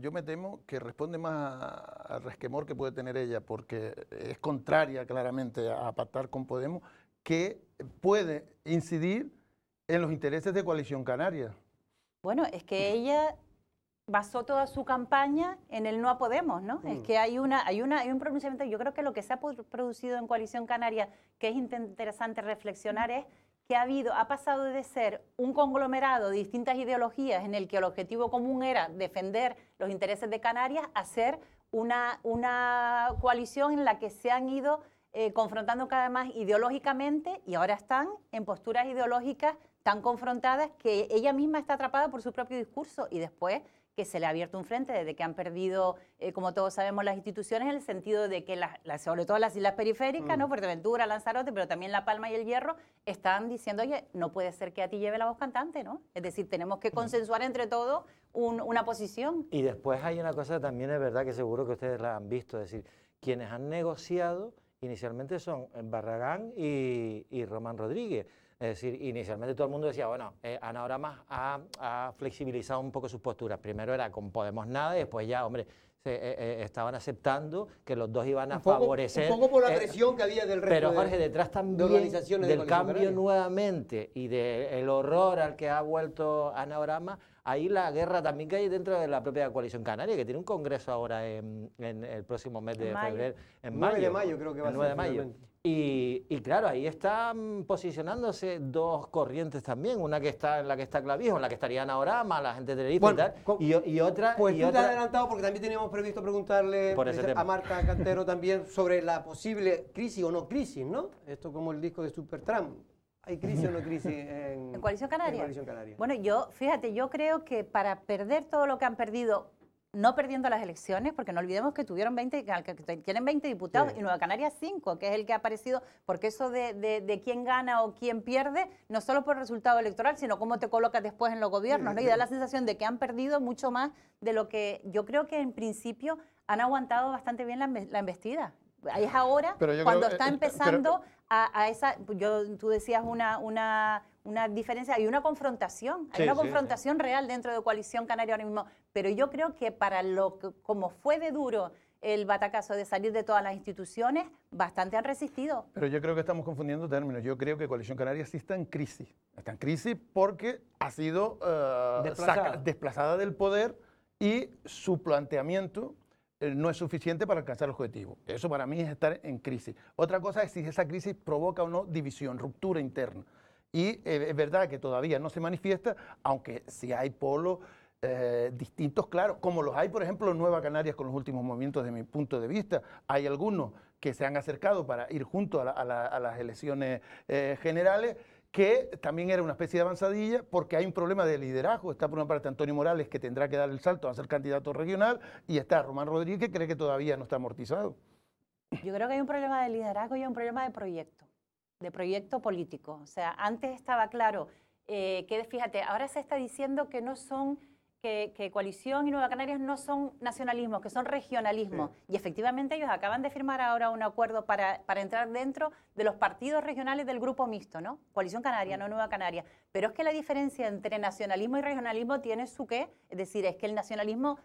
yo me temo que responde más al resquemor que puede tener ella, porque es contraria claramente a pactar con Podemos, que puede incidir en los intereses de Coalición Canaria. Bueno, es que ella basó toda su campaña en el no a Podemos, ¿no? Es mm. que hay una, hay una, hay un pronunciamiento. Yo creo que lo que se ha producido en Coalición Canaria, que es interesante reflexionar, es que ha habido, ha pasado de ser un conglomerado de distintas ideologías en el que el objetivo común era defender los intereses de Canarias a ser una, coalición en la que se han ido eh, confrontando cada vez más ideológicamente y ahora están en posturas ideológicas tan confrontadas que ella misma está atrapada por su propio discurso y después que se le ha abierto un frente desde que han perdido, eh, como todos sabemos, las instituciones, en el sentido de que, las, sobre todo las islas periféricas, no ¿no? Mm. Fuerteventura, Lanzarote, pero también La Palma y El Hierro, están diciendo, oye, no puede ser que a ti lleve la voz cantante, ¿no? Es decir, tenemos que mm. consensuar entre todos una posición. Y después hay una cosa también es verdad que seguro que ustedes la han visto, es decir, quienes han negociado inicialmente son Barragán y Román Rodríguez es decir, inicialmente todo el mundo decía, bueno, eh, Ana ha, flexibilizado un poco sus posturas. Primero era con Podemos nada y después ya, hombre, se, eh, eh, estaban aceptando que los dos iban a favorecer. Un poco por la eh, presión que había del resto Pero Jorge, detrás también del cambio nuevamente y del horror al que ha vuelto Ana ahí la guerra también que hay dentro de la propia coalición canaria, que tiene un congreso ahora en, el próximo mes de febrero, en mayo. 9 de mayo creo que va a ser. 9 de mayo. Y, claro, ahí están posicionándose dos corrientes también, una que está en la que está Clavijo, en la que estarían ahora más la gente de Tenerife y tal, y, otra... Pues tú te has adelantado porque también teníamos previsto preguntarle pues, a Marta Cantero también sobre la posible crisis o no crisis, ¿no? Esto como el disco de Supertramp. ¿Hay crisis o no crisis en, ¿En, en Coalición Canaria? Bueno, yo, fíjate, yo creo que para perder todo lo que han perdido no perdiendo las elecciones, porque no olvidemos que tuvieron 20, que tienen 20 diputados y Nueva Canarias 5, que es el que ha aparecido, porque eso de, quién gana o quién pierde, no solo por el resultado electoral, sino cómo te colocas después en los gobiernos, ¿no? Y da la sensación de que han perdido mucho más de lo que yo creo que en principio han aguantado bastante bien la, la embestida. Ahí es ahora cuando está eh, eh, empezando a, a, esa, yo, tú decías una, una una diferencia, hay una confrontación, hay una confrontación real dentro de Coalición Canaria ahora mismo. Pero yo creo que para lo como fue de duro el batacazo de salir de todas las instituciones, bastante han resistido. Pero yo creo que estamos confundiendo términos. Yo creo que Coalición Canaria sí está en crisis. Está en crisis porque ha sido eh, desplazada. desplazada del poder y su planteamiento eh, no es suficiente para alcanzar el objetivo. Eso para mí es estar en crisis. Otra cosa es si esa crisis provoca o no división, ruptura interna. Y eh, es verdad que todavía no se manifiesta, aunque si hay polos eh, distintos, claro, como los hay, por ejemplo, en Nueva Canarias con los últimos movimientos, de mi punto de vista. Hay algunos que se han acercado para ir junto a, las elecciones eh, generales que también era una especie de avanzadilla porque hay un problema de liderazgo. Está por una parte Antonio Morales que tendrá que dar el salto a ser candidato regional y está Román Rodríguez que cree que todavía no está amortizado. Yo creo que hay un problema de liderazgo y un problema de proyecto de proyecto político. O sea, antes estaba claro eh, que, fíjate, ahora se está diciendo que no son, que, Coalición y Nueva Canarias no son nacionalismo que son regionalismo Y efectivamente ellos acaban de firmar ahora un acuerdo para, entrar dentro de los partidos regionales del grupo mixto, ¿no? Coalición Canaria, mm. no Nueva Canaria. Pero es que la diferencia entre nacionalismo y regionalismo tiene su qué, es decir, es que el nacionalismo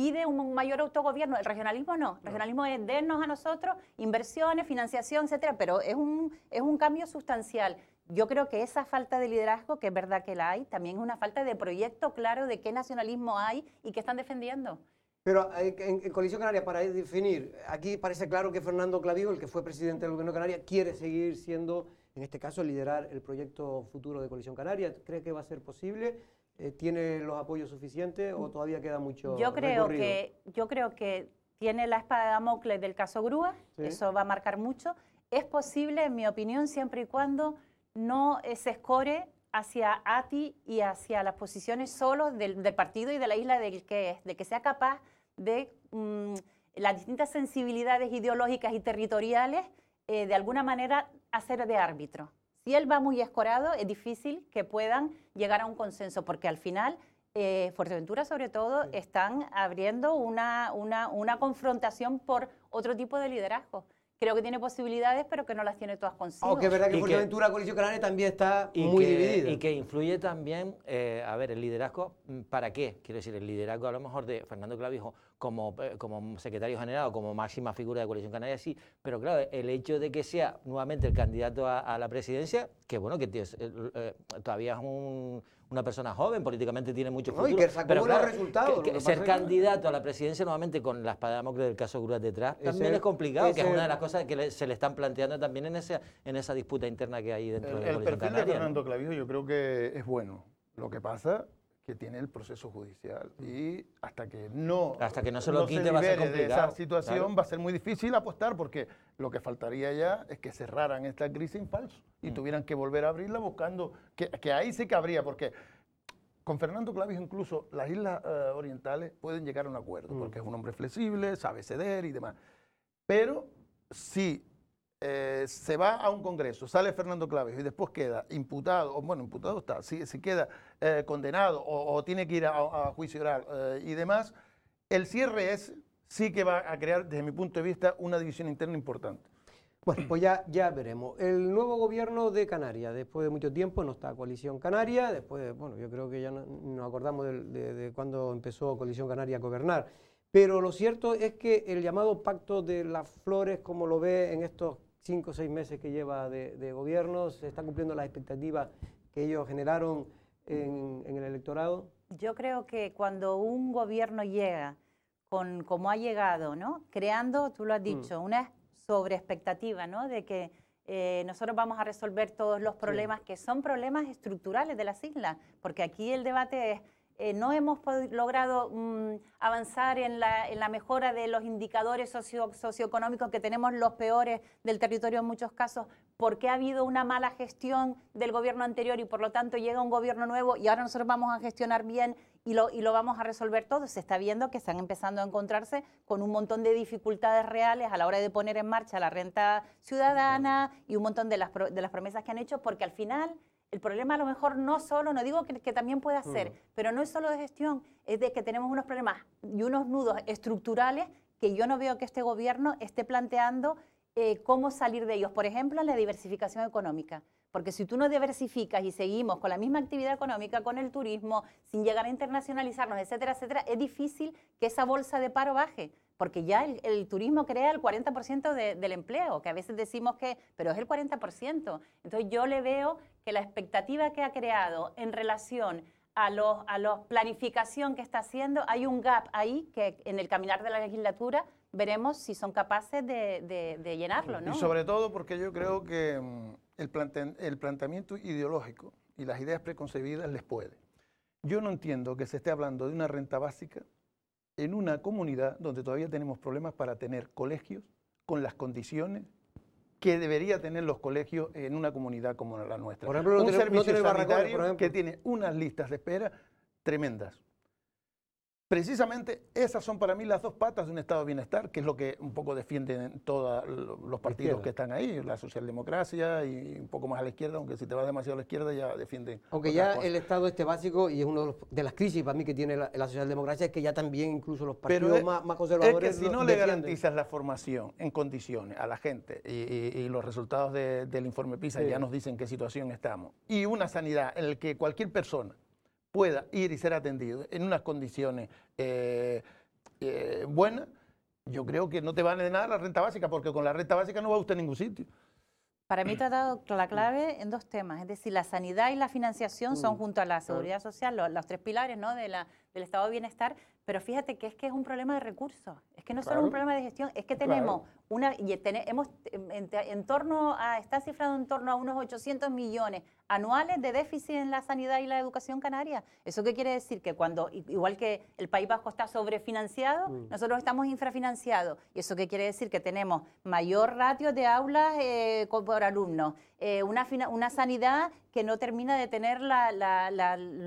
pide un mayor autogobierno. El regionalismo no. El regionalismo es vendernos a nosotros inversiones, financiación, etcétera. Pero es un, es un cambio sustancial. Yo creo que esa falta de liderazgo, que es verdad que la hay, también es una falta de proyecto claro de qué nacionalismo hay y qué están defendiendo. Pero eh, en, Colisión Coalición Canaria, para definir, aquí parece claro que Fernando Clavijo, el que fue presidente del Gobierno Canaria, quiere seguir siendo, en este caso, liderar el proyecto futuro de Coalición Canaria. ¿Cree que va a ser posible? Eh, tiene los apoyos suficientes o mm. todavía queda mucho yo creo que Yo creo que tiene la espada de Damocles del caso Grúa, eso va a marcar mucho. Es posible, en mi opinión, siempre y cuando no se escore hacia ATI y hacia las posiciones solo del, partido y de la isla del que de que sea capaz de mm, las distintas sensibilidades ideológicas y territoriales eh, de alguna manera hacer de árbitro. Si él va muy escorado, es difícil que puedan llegar a un consenso, porque al final eh, Fuerteventura sobre todo, están abriendo una confrontación por otro tipo de liderazgo creo que tiene posibilidades, pero que no las tiene todas consigo. que es verdad que Fuerteventura, Coalición Canaria también está muy dividido Y que influye también, eh, a ver, el liderazgo, mm, ¿para qué? Quiero decir, el liderazgo a lo mejor de Fernando Clavijo como, eh, como secretario general o como máxima figura de Coalición Canaria, sí, pero claro, el hecho de que sea nuevamente el candidato a, la presidencia, que bueno, que eh, todavía es un una persona joven, políticamente tiene mucho futuro. y que ser candidato a la presidencia nuevamente con la espada de del caso grúa detrás también es complicado, que es una de las cosas que se le están planteando también en, en esa disputa interna que hay dentro de la El perfil de Fernando Clavijo yo creo que es bueno. Lo que pasa que tiene el proceso judicial. Y hasta que no, hasta que no se lo quite, va a ser De esa situación va a ser muy difícil apostar porque lo que faltaría ya es que cerraran esta crisis en falso y mm. tuvieran que volver a abrirla buscando, que, ahí sí que habría, porque con Fernando Clavijo incluso las islas eh, orientales pueden llegar a un acuerdo, mm. porque es un hombre flexible, sabe ceder y demás. Pero si eh, se va a un congreso, sale Fernando Claves y después queda imputado, o bueno, imputado está, si, queda eh, condenado o, tiene que ir a, juicio oral eh, y demás, el cierre es sí que va a crear, desde mi punto de vista, una división interna importante. Bueno, pues ya, ya veremos. El nuevo gobierno de Canarias, después de mucho tiempo, no está Coalición Canaria, después, bueno, yo creo que ya nos acordamos de, de, cuando empezó Coalición Canaria a gobernar, pero lo cierto es que el llamado pacto de las flores, como lo ve en estos cinco o seis meses que lleva de, de, gobierno? ¿Se están cumpliendo las expectativas que ellos generaron en, el electorado? Yo creo que cuando un gobierno llega con como ha llegado, ¿no? Creando, tú lo has dicho, mm. una sobreexpectativa, ¿no? De que eh, nosotros vamos a resolver todos los problemas que son problemas estructurales de las islas, porque aquí el debate es eh, no hemos logrado mm, avanzar en la, mejora de los indicadores socioeconómicos que tenemos los peores del territorio en muchos casos, porque ha habido una mala gestión del gobierno anterior y por lo tanto llega un gobierno nuevo y ahora nosotros vamos a gestionar bien y lo, vamos a resolver todo. Se está viendo que están empezando a encontrarse con un montón de dificultades reales a la hora de poner en marcha la renta ciudadana y un montón de las promesas que han hecho, porque al final el problema a lo mejor no solo, no digo que, también pueda mm. ser, pero no es solo de gestión, es de que tenemos unos problemas y unos nudos estructurales que yo no veo que este gobierno esté planteando eh, cómo salir de ellos. Por ejemplo, la diversificación económica. Porque si tú no diversificas y seguimos con la misma actividad económica, con el turismo, sin llegar a internacionalizarnos, etcétera, etcétera, es difícil que esa bolsa de paro baje, porque ya el, turismo crea el 40% del empleo, que a veces decimos que, pero es el 40%. Entonces yo le veo que la expectativa que ha creado en relación a los, a los planificación que está haciendo, hay un gap ahí que en el caminar de la legislatura veremos si son capaces de, llenarlo. ¿no? Y sobre todo porque yo creo que mm, el, el planteamiento ideológico y las ideas preconcebidas les puede. Yo no entiendo que se esté hablando de una renta básica en una comunidad donde todavía tenemos problemas para tener colegios con las condiciones que debería tener los colegios en una comunidad como la nuestra. Por ejemplo, un servicio que tiene unas listas de espera tremendas. Precisamente esas son para mí las dos patas de un Estado de bienestar, que es lo que un poco defienden todos los partidos que están ahí, la socialdemocracia y un poco más a la izquierda, aunque si te vas demasiado a la izquierda ya defienden. Aunque ya el Estado este básico, y es una de, las crisis para mí que tiene la, socialdemocracia, es que ya también incluso los partidos más, conservadores. Es que si no le garantizas la formación en condiciones a la gente y, los resultados del informe PISA ya nos dicen qué situación estamos, y una sanidad en la que cualquier persona pueda ir y ser atendido en unas condiciones eh, eh, buenas, yo creo que no te vale de nada la renta básica, porque con la renta básica no va usted a ningún sitio. Para mí te ha dado la clave en dos temas, es decir, la sanidad y la financiación son mm. junto a la seguridad social los, tres pilares del estado de bienestar, pero fíjate que es que es un problema de recursos, es que no es solo es un problema de gestión, es que tenemos una tenemos torno a está cifrado en torno a unos 800 millones anuales de déficit en la sanidad y la educación canaria. ¿Eso qué quiere decir? Que cuando, igual que el País Vasco está sobrefinanciado, mm. nosotros estamos infrafinanciados. ¿Y eso qué quiere decir? Que tenemos mayor ratio de aulas eh, por alumnos, eh, una, sanidad que no termina de tener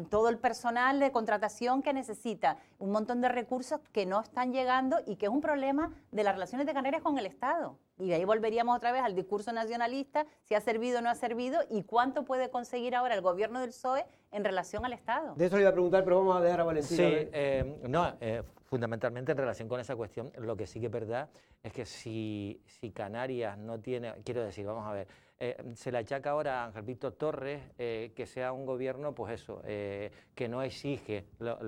todo el personal de contratación que necesita, un montón de recursos que no están llegando y que es un problema de las relaciones de Canarias con el Estado. Y de ahí volveríamos otra vez al discurso nacionalista, si ha servido o no ha servido y cuánto puede conseguir ahora el gobierno del PSOE en relación al Estado. De eso le iba a preguntar, pero vamos a dejar a Valentina. Sí, eh, no, eh, fundamentalmente en relación con esa cuestión, lo que sí que es verdad es que si, si Canarias no tiene, quiero decir, vamos a ver, eh, se le achaca ahora a Ángel Víctor Torres eh, que sea un gobierno, pues eso, eh, que no exige la,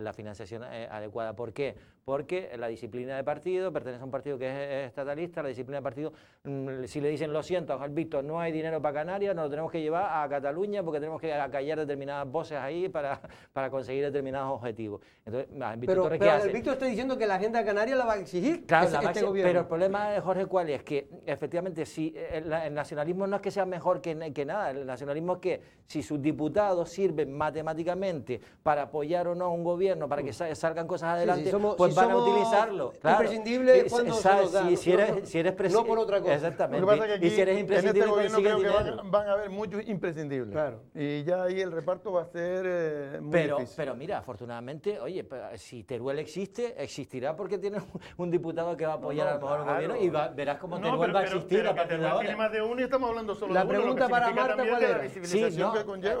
la, financiación adecuada. ¿Por qué? porque la disciplina de partido pertenece a un partido que es estatalista, la disciplina de partido, mm, si le dicen lo siento, Víctor, no hay dinero para Canarias, nos lo tenemos que llevar a Cataluña porque tenemos que callar determinadas voces ahí para, para conseguir determinados objetivos. Entonces, pero, Víctor está diciendo que la agenda canaria la va a exigir claro, este Pero el problema de Jorge cuál es que efectivamente si eh, el, nacionalismo no es que sea mejor que, que nada, el nacionalismo es que si sus diputados sirven matemáticamente para apoyar o no a un gobierno, para que mm. salgan cosas adelante, pues van a utilizarlo. Claro. Imprescindible cuando se si, eres, si eres No por otra cosa. Exactamente. y si eres imprescindible, en este creo van, a haber muchos imprescindibles. Claro. Y ya ahí el reparto va a ser eh, muy pero, difícil. Pero mira, afortunadamente, oye, si Teruel existe, existirá porque tiene un diputado que va a apoyar mejor al gobierno y verás cómo Teruel va a existir a partir de ahora. de uno estamos hablando solo la de uno, pregunta para Marta, ¿cuál es Sí, no,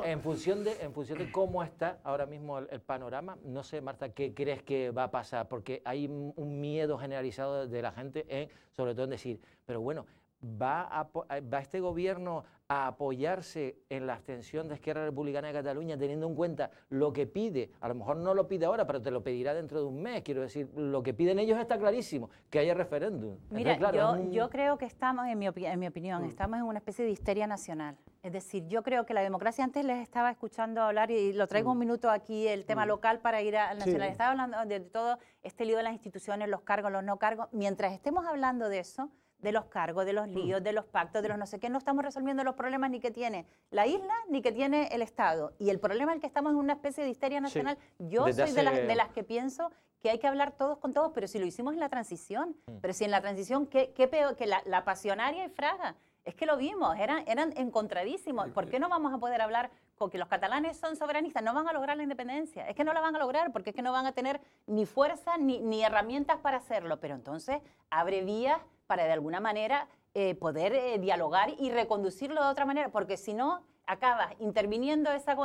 en función de en función de cómo está ahora mismo el, panorama, no sé, Marta, ¿qué crees que va a pasar? que hay un miedo generalizado de la gente, sobre todo en decir, pero bueno, ¿va, eh, ¿va este gobierno a apoyarse en la abstención de Esquerra Republicana de Cataluña teniendo en cuenta lo que pide? A lo mejor no lo pide ahora, pero te lo pedirá dentro de un mes. Quiero decir, lo que piden ellos está clarísimo, que haya referéndum. Mira, yo, yo, creo que estamos, en mi, en mi opinión, mm. estamos en una especie de histeria nacional. Es decir, yo creo que la democracia, antes les estaba escuchando hablar y lo traigo un mm. minuto aquí, el tema mm. local para ir al nacional. Estaba hablando de todo este lío de las instituciones, los cargos, los no cargos. Mientras estemos hablando de eso, de los cargos, de los mm. líos, de los pactos, de los no sé qué, no estamos resolviendo los problemas ni que tiene la isla ni que tiene el Estado. Y el problema es que estamos en una especie de histeria nacional. Yo soy de, las, de las que pienso que hay que hablar todos con todos, pero si lo hicimos en la transición, pero si en la transición, ¿qué, peor? Que la, la pasionaria y fraga. Es que lo vimos, eran, encontradísimos. ¿Por qué pues. no vamos a poder hablar con que los catalanes son soberanistas? No van a lograr la independencia. Es que no la van a lograr porque es que no van a tener ni fuerza ni, herramientas para hacerlo. Pero entonces abre vías para de alguna manera eh, poder eh, dialogar y reconducirlo de otra manera. Porque si no, acaba interviniendo esa,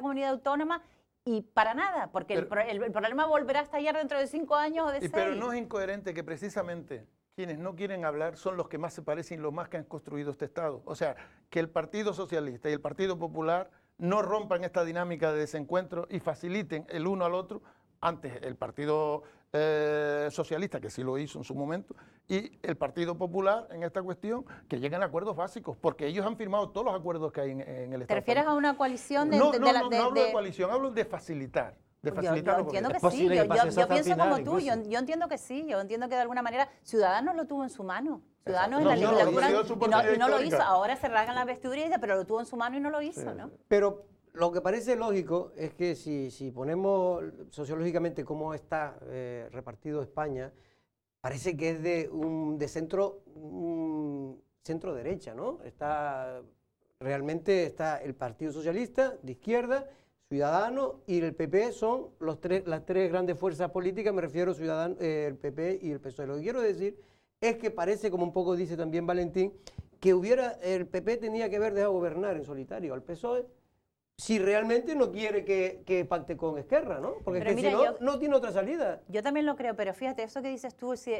comunidad autónoma y para nada, porque el, problema volverá a estallar dentro de cinco años o de seis. Pero no es incoherente que precisamente quienes no quieren hablar son los que más se parecen y los más que han construido este Estado. O sea, que el Partido Socialista y el Partido Popular no rompan esta dinámica de desencuentro y faciliten el uno al otro. Antes el Partido eh, Socialista, que sí lo hizo en su momento, y el Partido Popular en esta cuestión, que lleguen a acuerdos básicos, porque ellos han firmado todos los acuerdos que hay en, el Estado. ¿Te refieres a una coalición de... No, de, no, no hablo de coalición, hablo de facilitar. Yo, entiendo que sí, pues yo, pienso como tú, yo, entiendo que sí, yo entiendo que de alguna manera Ciudadanos lo tuvo en su mano. Ciudadanos en la legislatura no, y, no, lo hizo. Ahora se rasgan las vestiduras, pero lo tuvo en su mano y no lo hizo, ¿no? Pero lo que parece lógico es que si, ponemos sociológicamente cómo está eh, repartido España, parece que es de un de mm, centro derecha, ¿no? Está realmente está el Partido Socialista de izquierda Ciudadano y el PP son los tres, las tres grandes fuerzas políticas, me refiero ciudadano, eh, el PP y el PSOE. Lo que quiero decir es que parece, como un poco dice también Valentín, que hubiera, el PP tenía que haber dejado gobernar en solitario al PSOE si realmente no quiere que, pacte con Esquerra, ¿no? Porque si no, no tiene otra salida. Yo también lo creo, pero fíjate, eso que dices tú, si,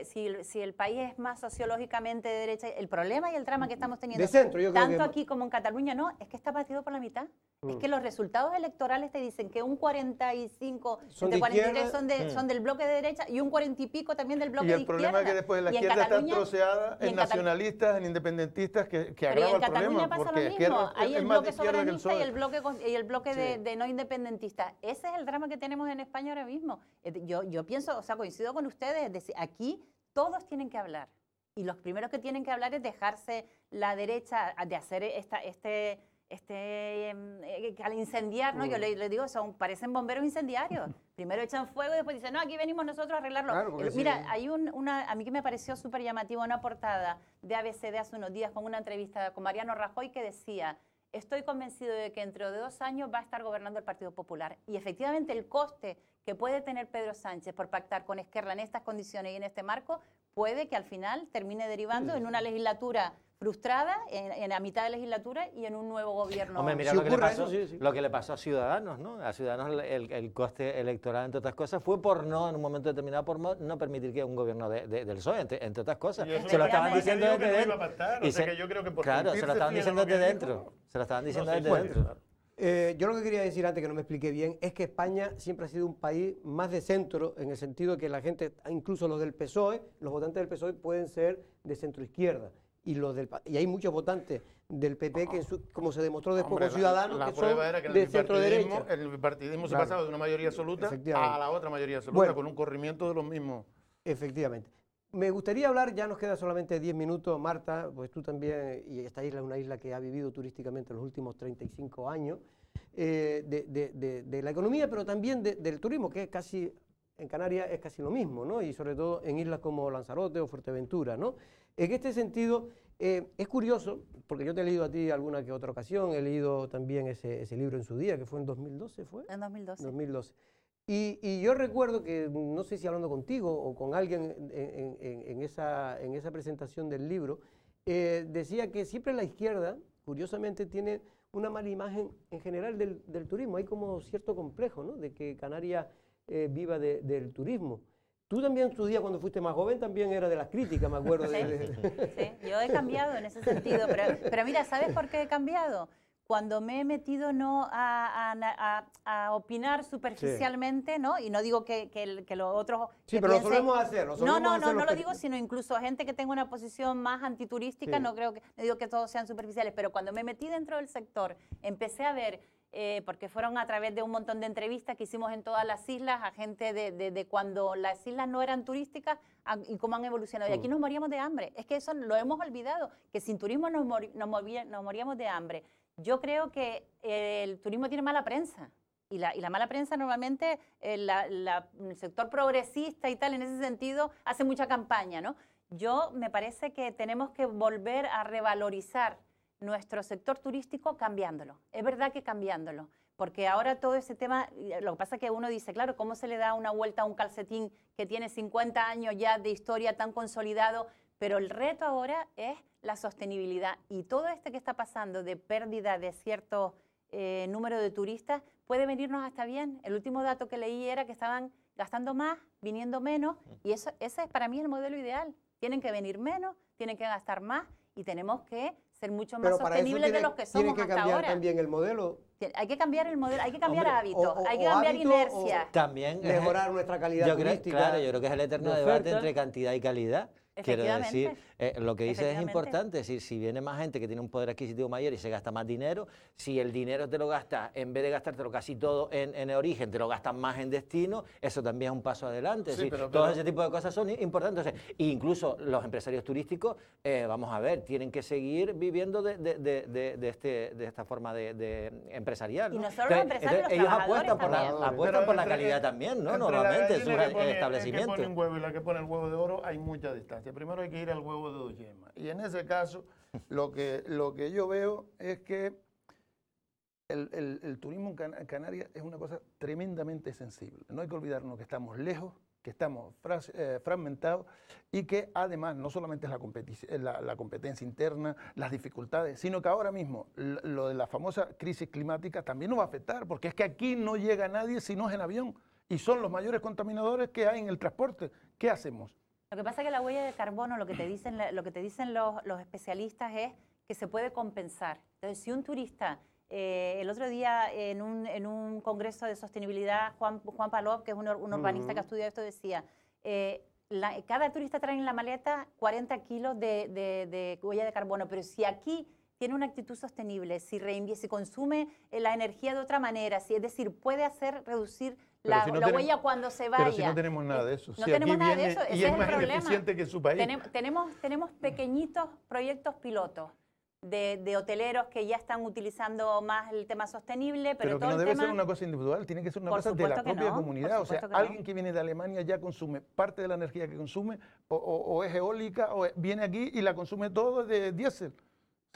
el país es más sociológicamente de derecha, el problema y el drama que mm, estamos teniendo, tanto aquí como en Cataluña, no, es que está partido por la mitad. Es mm. que los resultados electorales te dicen que un 45, de 43 son, de, mm. son del bloque de derecha y un 40 y pico también del bloque de izquierda. Y el problema es que después la izquierda está troceada en, nacionalistas, en independentistas, que, que agrava el problema. Cataluña pasa lo mismo. Hay el, el bloque soberanista y el bloque y el bloque de, no independentistas. Ese es el drama que tenemos en España ahora mismo. Yo, yo pienso, o sea, coincido con ustedes, aquí todos tienen que hablar. Y los primeros que tienen que hablar es dejarse la derecha de hacer esta, este, este, em, eh, al incendiar, ¿no? Yo le, digo, parecen bomberos incendiarios. Primero echan fuego y después dicen, no, aquí venimos nosotros a arreglarlo. Mira, hay una, a mí que me pareció súper llamativo una portada de ABC de hace unos días con una entrevista con Mariano Rajoy que decía, estoy convencido de que dentro de dos años va a estar gobernando el Partido Popular. Y efectivamente el coste que puede tener Pedro Sánchez por pactar con Esquerra en estas condiciones y en este marco puede que al final termine derivando en una legislatura frustrada en, la mitad de legislatura y en un nuevo gobierno. mira lo, que le pasó, lo que le pasó a Ciudadanos, ¿no? A Ciudadanos el, coste electoral, entre otras cosas, fue por no, en un momento determinado, por no permitir que un gobierno del PSOE, entre, entre, otras cosas. se lo estaban diciendo desde dentro. Claro, se lo estaban diciendo desde dentro. Se lo estaban diciendo desde dentro. Eh, yo lo que quería decir antes, que no me expliqué bien, es que España siempre ha sido un país más de centro, en el sentido que la gente, incluso los del PSOE, los votantes del PSOE pueden ser de centro izquierda. Y, los del, y hay muchos votantes del PP que, como se demostró después Hombre, con Ciudadanos, que prueba era que de el centro derecha. El bipartidismo se pasaba de una mayoría absoluta a la otra mayoría absoluta, con un corrimiento de los mismos. Efectivamente. Me gustaría hablar, ya nos queda solamente 10 minutos, Marta, pues tú también, y esta isla es una isla que ha vivido turísticamente los últimos 35 años, eh, de, de, la economía, pero también del turismo, que es casi, en Canarias es casi lo mismo, ¿no? Y sobre todo en islas como Lanzarote o Fuerteventura, ¿no? En este sentido, eh, es curioso, porque yo te he leído a ti alguna que otra ocasión, he leído también ese, libro en su día, que fue en 2012, ¿fue? En 2012. 2012. Y, yo recuerdo que, no sé si hablando contigo o con alguien en, esa, en esa presentación del libro, eh, decía que siempre la izquierda, curiosamente, tiene una mala imagen en general del, turismo. Hay como cierto complejo, ¿no? De que Canarias eh, viva del turismo. Tú también en tu día cuando fuiste más joven también era de las críticas, me acuerdo. de, sí, yo he cambiado en ese sentido, pero, pero mira, ¿sabes por qué he cambiado? cuando me he metido no a, opinar superficialmente, ¿no? Y no digo que, que, los otros... Sí, pero lo solemos hacer. no, no, no, no lo digo, sino incluso a gente que tenga una posición más antiturística, no creo que, digo que todos sean superficiales, pero cuando me metí dentro del sector, empecé a ver eh, porque fueron a través de un montón de entrevistas que hicimos en todas las islas a gente de, cuando las islas no eran turísticas y cómo han evolucionado. Y aquí mm. nos moríamos de hambre. Es que eso lo hemos olvidado, que sin turismo nos, nos moríamos de hambre yo creo que eh, el turismo tiene mala prensa. Y la, mala prensa normalmente, eh, el sector progresista y tal, en ese sentido, hace mucha campaña, ¿no? Yo me parece que tenemos que volver a revalorizar nuestro sector turístico cambiándolo. Es verdad que cambiándolo, porque ahora todo ese tema, eh, lo que pasa es que uno dice, claro, ¿cómo se le da una vuelta a un calcetín que tiene 50 años ya de historia tan consolidado? Pero el reto ahora es la sostenibilidad y todo este que está pasando de pérdida de cierto eh, número de turistas puede venirnos hasta bien. El último dato que leí era que estaban gastando más, viniendo menos mm. y eso, ese es para mí el modelo ideal. Tienen que venir menos, tienen que gastar más y tenemos que ser mucho más sostenibles de los que somos que cambiar también el modelo. Hay que cambiar el modelo, hay que cambiar hábitos, hay que cambiar inercia. también mejorar nuestra calidad yo turística. yo creo que es el eterno debate entre cantidad y calidad. Quiero decir, eh, lo que dices es importante. Si, si viene más gente que tiene un poder adquisitivo mayor y se gasta más dinero, si el dinero te lo gasta en vez de gastártelo casi todo en, el origen, te lo gastas más en destino, eso también es un paso adelante. todo ese tipo de cosas son importantes. incluso los empresarios turísticos, eh, vamos a ver, tienen que seguir viviendo de, este, esta forma de, empresarial. ¿no? solo los empresarios, ellos apuestan por la, apuestan por la calidad también, ¿no? Normalmente, sus establecimientos. Que pone un huevo y la que pone el huevo de oro hay mucha distancia. Primero hay que ir al huevo de dos yemas. Y en ese caso, lo que, lo que yo veo es que el, turismo en Canarias es una cosa tremendamente sensible. No hay que olvidarnos que estamos lejos, que estamos eh, fragmentados y que además no solamente es la, eh, la, la, competencia interna, las dificultades, sino que ahora mismo lo de la famosa crisis climática también nos va a afectar, porque es que aquí no llega nadie si no es en avión y son los mayores contaminadores que hay en el transporte. ¿Qué hacemos? Lo que pasa es que la huella de carbono, lo que te dicen, lo que te dicen los, especialistas es que se puede compensar. Entonces, si un turista, eh, el otro día en un, congreso de sostenibilidad, Juan, Juan Palop, que es un, urbanista que ha estudiado esto, decía, eh, cada turista trae en la maleta 40 kilos de, huella de carbono, pero si aquí tiene una actitud sostenible, si, si consume eh, la energía de otra manera, si, es decir, puede hacer reducir la, huella cuando se vaya. Pero si no tenemos nada de eso. No tenemos nada de eso, es, el más problema. siente que su país. Tenemos, tenemos, pequeñitos proyectos pilotos. De, hoteleros que ya están utilizando más el tema sostenible, pero, que no debe ser una cosa individual, tiene que ser una cosa de la propia comunidad, o sea, alguien que viene de Alemania ya consume parte de la energía que consume, o es eólica, o viene aquí y la consume todo de diésel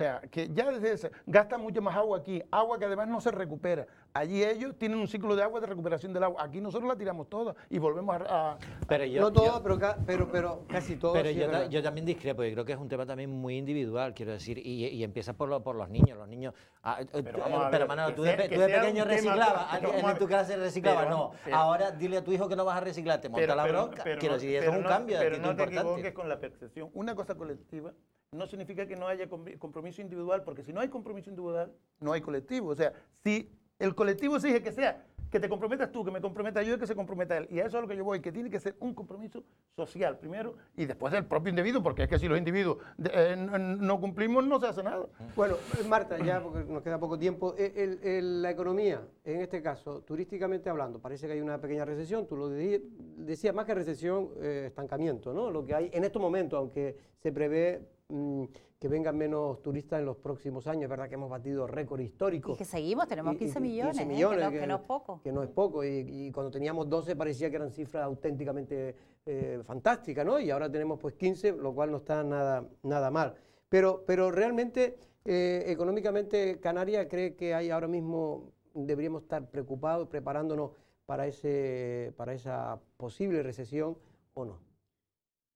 sea, que ya desde ese, gasta mucho más agua aquí, agua que además no se recupera. Allí ellos tienen un ciclo de agua de recuperación del agua. Aquí nosotros la tiramos toda y volvemos a... pero no todo, pero, pero, pero, casi todo. Pero yo, también discrepo, yo creo que es un tema también muy individual, quiero decir, y, empieza por, por los niños. Los niños... Ah, eh, pero, hermano, tú, de, pequeño reciclabas, en tu clase reciclabas, no. ahora dile a tu hijo que no vas a reciclar, te monta la bronca. quiero decir, eso es un cambio de importante. te equivoques con la percepción. Una cosa colectiva no significa que no haya compromiso individual, porque si no hay compromiso individual, no hay colectivo. O sea, si el colectivo exige que sea, que te comprometas tú, que me comprometa yo que se comprometa él. Y eso es a lo que yo voy, que tiene que ser un compromiso social primero y después el propio individuo, porque es que si los individuos eh, no cumplimos, no se hace nada. Bueno, eh, Marta, ya porque nos queda poco tiempo, eh, la economía, en este caso, turísticamente hablando, parece que hay una pequeña recesión, tú lo decías, más que recesión, estancamiento, ¿no? Lo que hay en estos momentos, aunque se prevé Mm, que vengan menos turistas en los próximos años. Es verdad que hemos batido récord histórico. Y que seguimos, tenemos 15 ¿eh? millones, que, no, es poco. Que no es poco. Y, cuando teníamos 12 parecía que eran cifras auténticamente eh, fantásticas, ¿no? Y ahora tenemos pues 15, lo cual no está nada, nada mal. Pero, pero realmente, eh, económicamente, Canarias cree que hay ahora mismo, deberíamos estar preocupados, preparándonos para, ese, para esa posible recesión o no.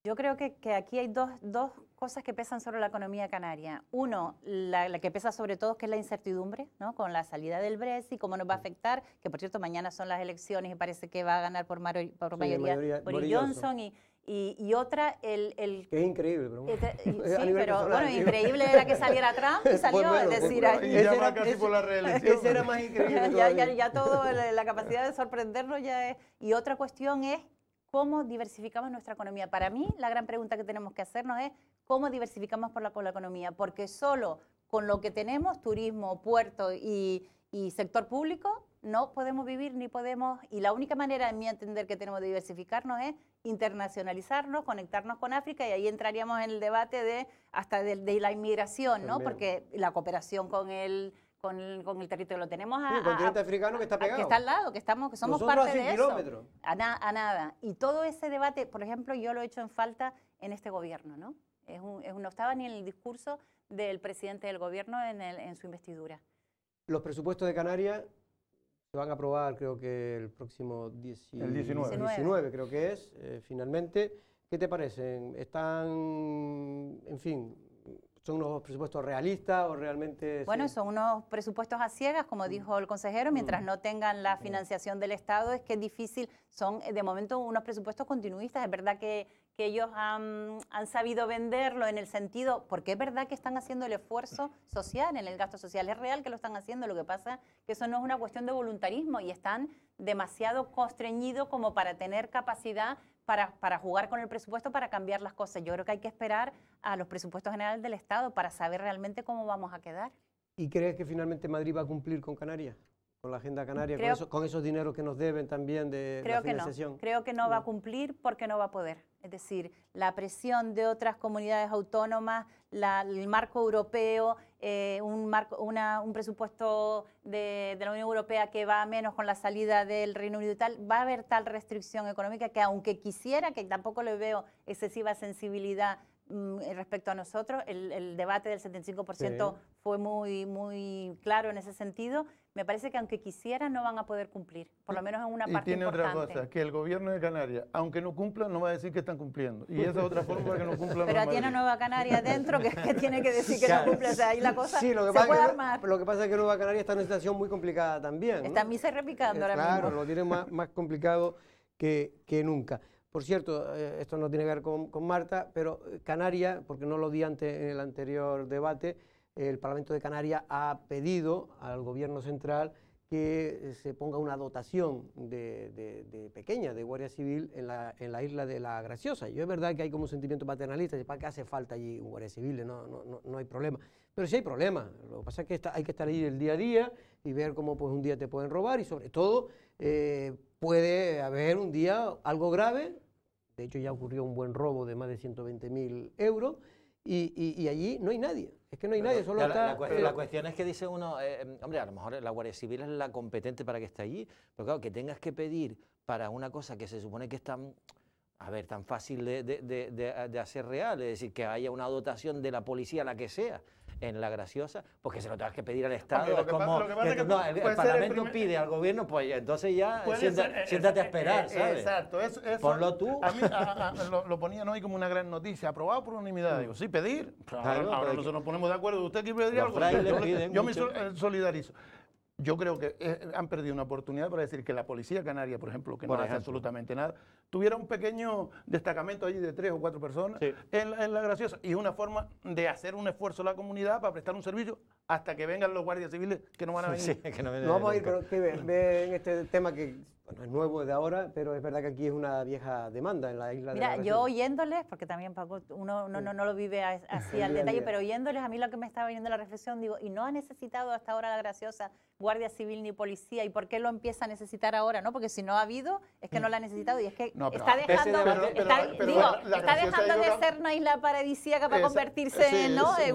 Yo creo que, aquí hay dos, dos cosas que pesan sobre la economía canaria. Uno, la, que pesa sobre todo, que es la incertidumbre, ¿no? con la salida del Brexit, cómo nos va a afectar, que por cierto mañana son las elecciones y parece que va a ganar por, por mayoría, Boris Johnson. Y, y, otra, el... que es increíble, pero... bueno, este, increíble era que saliera Trump y pues salió, es pues decir... y ya era, casi por la reelección. Ese era más increíble ya, ya, todo, la capacidad de sorprendernos ya es... Y otra cuestión es cómo diversificamos nuestra economía. Para mí, la gran pregunta que tenemos que hacernos es cómo diversificamos por la, economía, porque solo con lo que tenemos, turismo, puerto y, sector público, no podemos vivir ni podemos, y la única manera, en mi entender, que tenemos de diversificarnos es internacionalizarnos, conectarnos con África, y ahí entraríamos en el debate de hasta de, la inmigración, ¿no? Porque la cooperación con el, con territorio lo tenemos a, el continente africano que está pegado. que está al lado, que estamos, que somos parte de kilómetros. A, a nada. Y todo ese debate, por ejemplo, yo lo he hecho en falta en este gobierno, ¿no? Es un, no estaba ni en el discurso del presidente del gobierno en, su investidura. Los presupuestos de Canarias se van a aprobar creo que el próximo 19, el 19. creo que es, eh, finalmente. ¿Qué te parecen? ¿Están, en fin, son unos presupuestos realistas o realmente... Bueno, son unos presupuestos a ciegas, como mm. dijo el consejero, mientras mm. no tengan la financiación del Estado, es que es difícil, son de momento unos presupuestos continuistas, es verdad que, que ellos han, sabido venderlo en el sentido, porque es verdad que están haciendo el esfuerzo social, en el gasto social, es real que lo están haciendo, lo que pasa que eso no es una cuestión de voluntarismo y están demasiado constreñidos como para tener capacidad para, para, jugar con el presupuesto, para cambiar las cosas. Yo creo que hay que esperar a los presupuestos generales del Estado para saber realmente cómo vamos a quedar. ¿Y crees que finalmente Madrid va a cumplir con Canarias? Con la Agenda Canaria, con, esos dineros que nos deben también de creo la Creo Que no, creo que no va a cumplir porque no va a poder es decir, la presión de otras comunidades autónomas, el marco europeo, eh, un, marco, un presupuesto de, la Unión Europea que va a menos con la salida del Reino Unido y tal, va a haber tal restricción económica que aunque quisiera, que tampoco le veo excesiva sensibilidad mm, respecto a nosotros, el, debate del 75% fue muy, muy claro en ese sentido, me parece que aunque quisieran no van a poder cumplir, por lo menos en una y parte tiene otra cosa, que el gobierno de Canarias, aunque no cumpla, no va a decir que están cumpliendo. Y esa es otra forma que no cumplan. Pero tiene Nueva Canaria dentro que, tiene que decir que no cumple. O sea, ahí la cosa lo que se pasa puede Lo que pasa es que Nueva Canaria está en una situación muy complicada también. ¿no? Está mí repicando eh, ahora mismo. Claro, lo tiene más, complicado que, que nunca. Por cierto, eh, esto no tiene que ver con, con Marta, pero eh, Canarias, porque no lo di antes en el anterior debate, el Parlamento de Canarias ha pedido al Gobierno Central que eh, se ponga una dotación de, pequeña de Guardia Civil en la, isla de La Graciosa. Yo es verdad que hay como un sentimiento paternalista, ¿para qué hace falta allí un Guardia Civil? No, hay problema. Pero sí hay problema. Lo que pasa es que hay que estar allí el día a día y ver cómo pues, un día te pueden robar y sobre todo eh, puede haber un día algo grave. De hecho ya ocurrió un buen robo de más de 120.000 euros y, allí no hay nadie. Es que no hay nadie, solo está... La, cuestión es que dice uno, eh, em, hombre, a lo mejor la Guardia Civil es la competente para que esté allí, pero claro, que tengas que pedir para una cosa que se supone que es tan, a ver, tan fácil de, de, de, de hacer real, es decir, que haya una dotación de la policía, la que sea en la graciosa, porque se lo tengas que pedir al Estado. como, no, el, Parlamento pide al gobierno, pues entonces ya eh, eh, siéntate a eh, esperar, ¿sabes? Exacto, eso, eso, Ponlo tú. A mí lo, ponía ponían hoy como una gran noticia, aprobado por unanimidad. Mm. Digo, sí, pedir. Claro, ahora, nosotros nos ponemos de acuerdo. ¿Usted quiere pedir algo? yo me solidarizo yo creo que eh, eh, han perdido una oportunidad para decir que la policía canaria, por ejemplo, que no hace absolutamente nada, tuviera un pequeño destacamento allí de tres o cuatro personas en, la, graciosa. Y es una forma de hacer un esfuerzo a la comunidad para prestar un servicio hasta que vengan los guardias civiles que no van a venir. vamos a ir, pero ven este tema que bueno, es nuevo de ahora, pero es verdad que aquí es una vieja demanda en la isla Mira, de la yo oyéndoles, porque también Paco, uno no, lo vive así al detalle, pero oyéndoles, a mí lo que me estaba viniendo la reflexión, digo, y no ha necesitado hasta ahora la graciosa guardia civil ni policía y por qué lo empieza a necesitar ahora, ¿no? Porque si no ha habido, es que no mm. lo ha necesitado y es que está dejando, de, está, dejando de ser una isla paradisíaca para convertirse ¿no? en,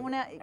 una, eh,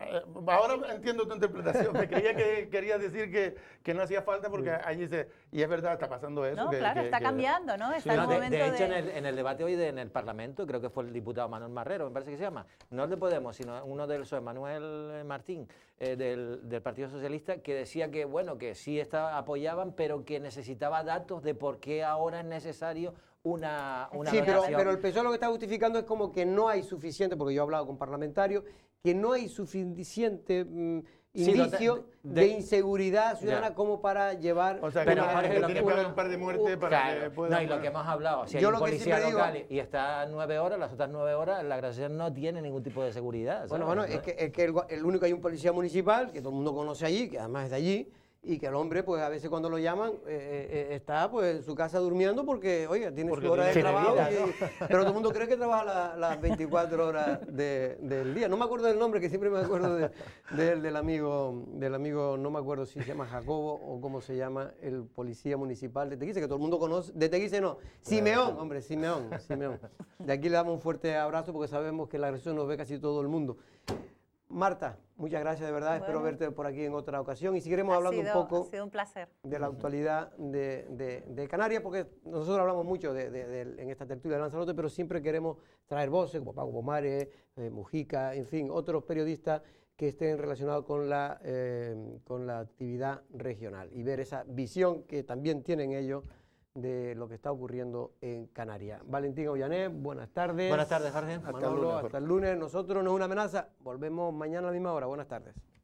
Ahora entiendo tu interpretación, me creía que querías decir que, que, no hacía falta porque allí se... Y es verdad, está pasando eso. No, que, claro, está cambiando, ¿no? Está de, de, hecho, en el, debate hoy en el Parlamento, creo que fue el diputado Manuel Marrero, me parece que se llama, no el de Podemos, sino uno de los, Manuel Martín, eh, del Partido Socialista, que decía que, bueno, que sí apoyaban, pero que necesitaba datos de por qué ahora es necesario una, una Sí, pero, el PSOE lo que está justificando es como que no hay suficiente, porque yo he hablado con parlamentarios, que no hay suficiente... Mm, indicio de, inseguridad ciudadana como para llevar o sea, que un par de muertes para que pueda no y lo que hemos hablado si hay un policía y está nueve horas las otras nueve horas la gracia no tiene ningún tipo de seguridad bueno bueno es que, es que el, el, único hay un policía municipal que todo el mundo conoce allí que además es de allí y que el hombre, pues a veces cuando lo llaman, eh, eh, eh, está pues en su casa durmiendo porque, oiga, tiene su hora de trabajo. pero todo el mundo cree que trabaja las 24 horas del día. No me acuerdo del nombre, que siempre me acuerdo del, amigo, del amigo, no me acuerdo si se llama Jacobo o cómo se llama el policía municipal de Teguise, que todo el mundo conoce. De Teguise no, Simeón, hombre, Simeón, Simeón. De aquí le damos un fuerte abrazo porque sabemos que la agresión nos ve casi todo el mundo. Marta, muchas gracias de verdad. Espero verte por aquí en otra ocasión y seguiremos hablando un poco de la actualidad de, Canarias, porque nosotros hablamos mucho en esta tertulia de Lanzarote, pero siempre queremos traer voces como Paco Pomare, eh, Mujica, en fin, otros periodistas que estén relacionados con la, eh, con la actividad regional y ver esa visión que también tienen ellos de lo que está ocurriendo en Canarias. Valentín Ollané, buenas tardes. Buenas tardes, Jorge. Hasta el lunes. Nosotros no es una amenaza. Volvemos mañana a la misma hora. Buenas tardes.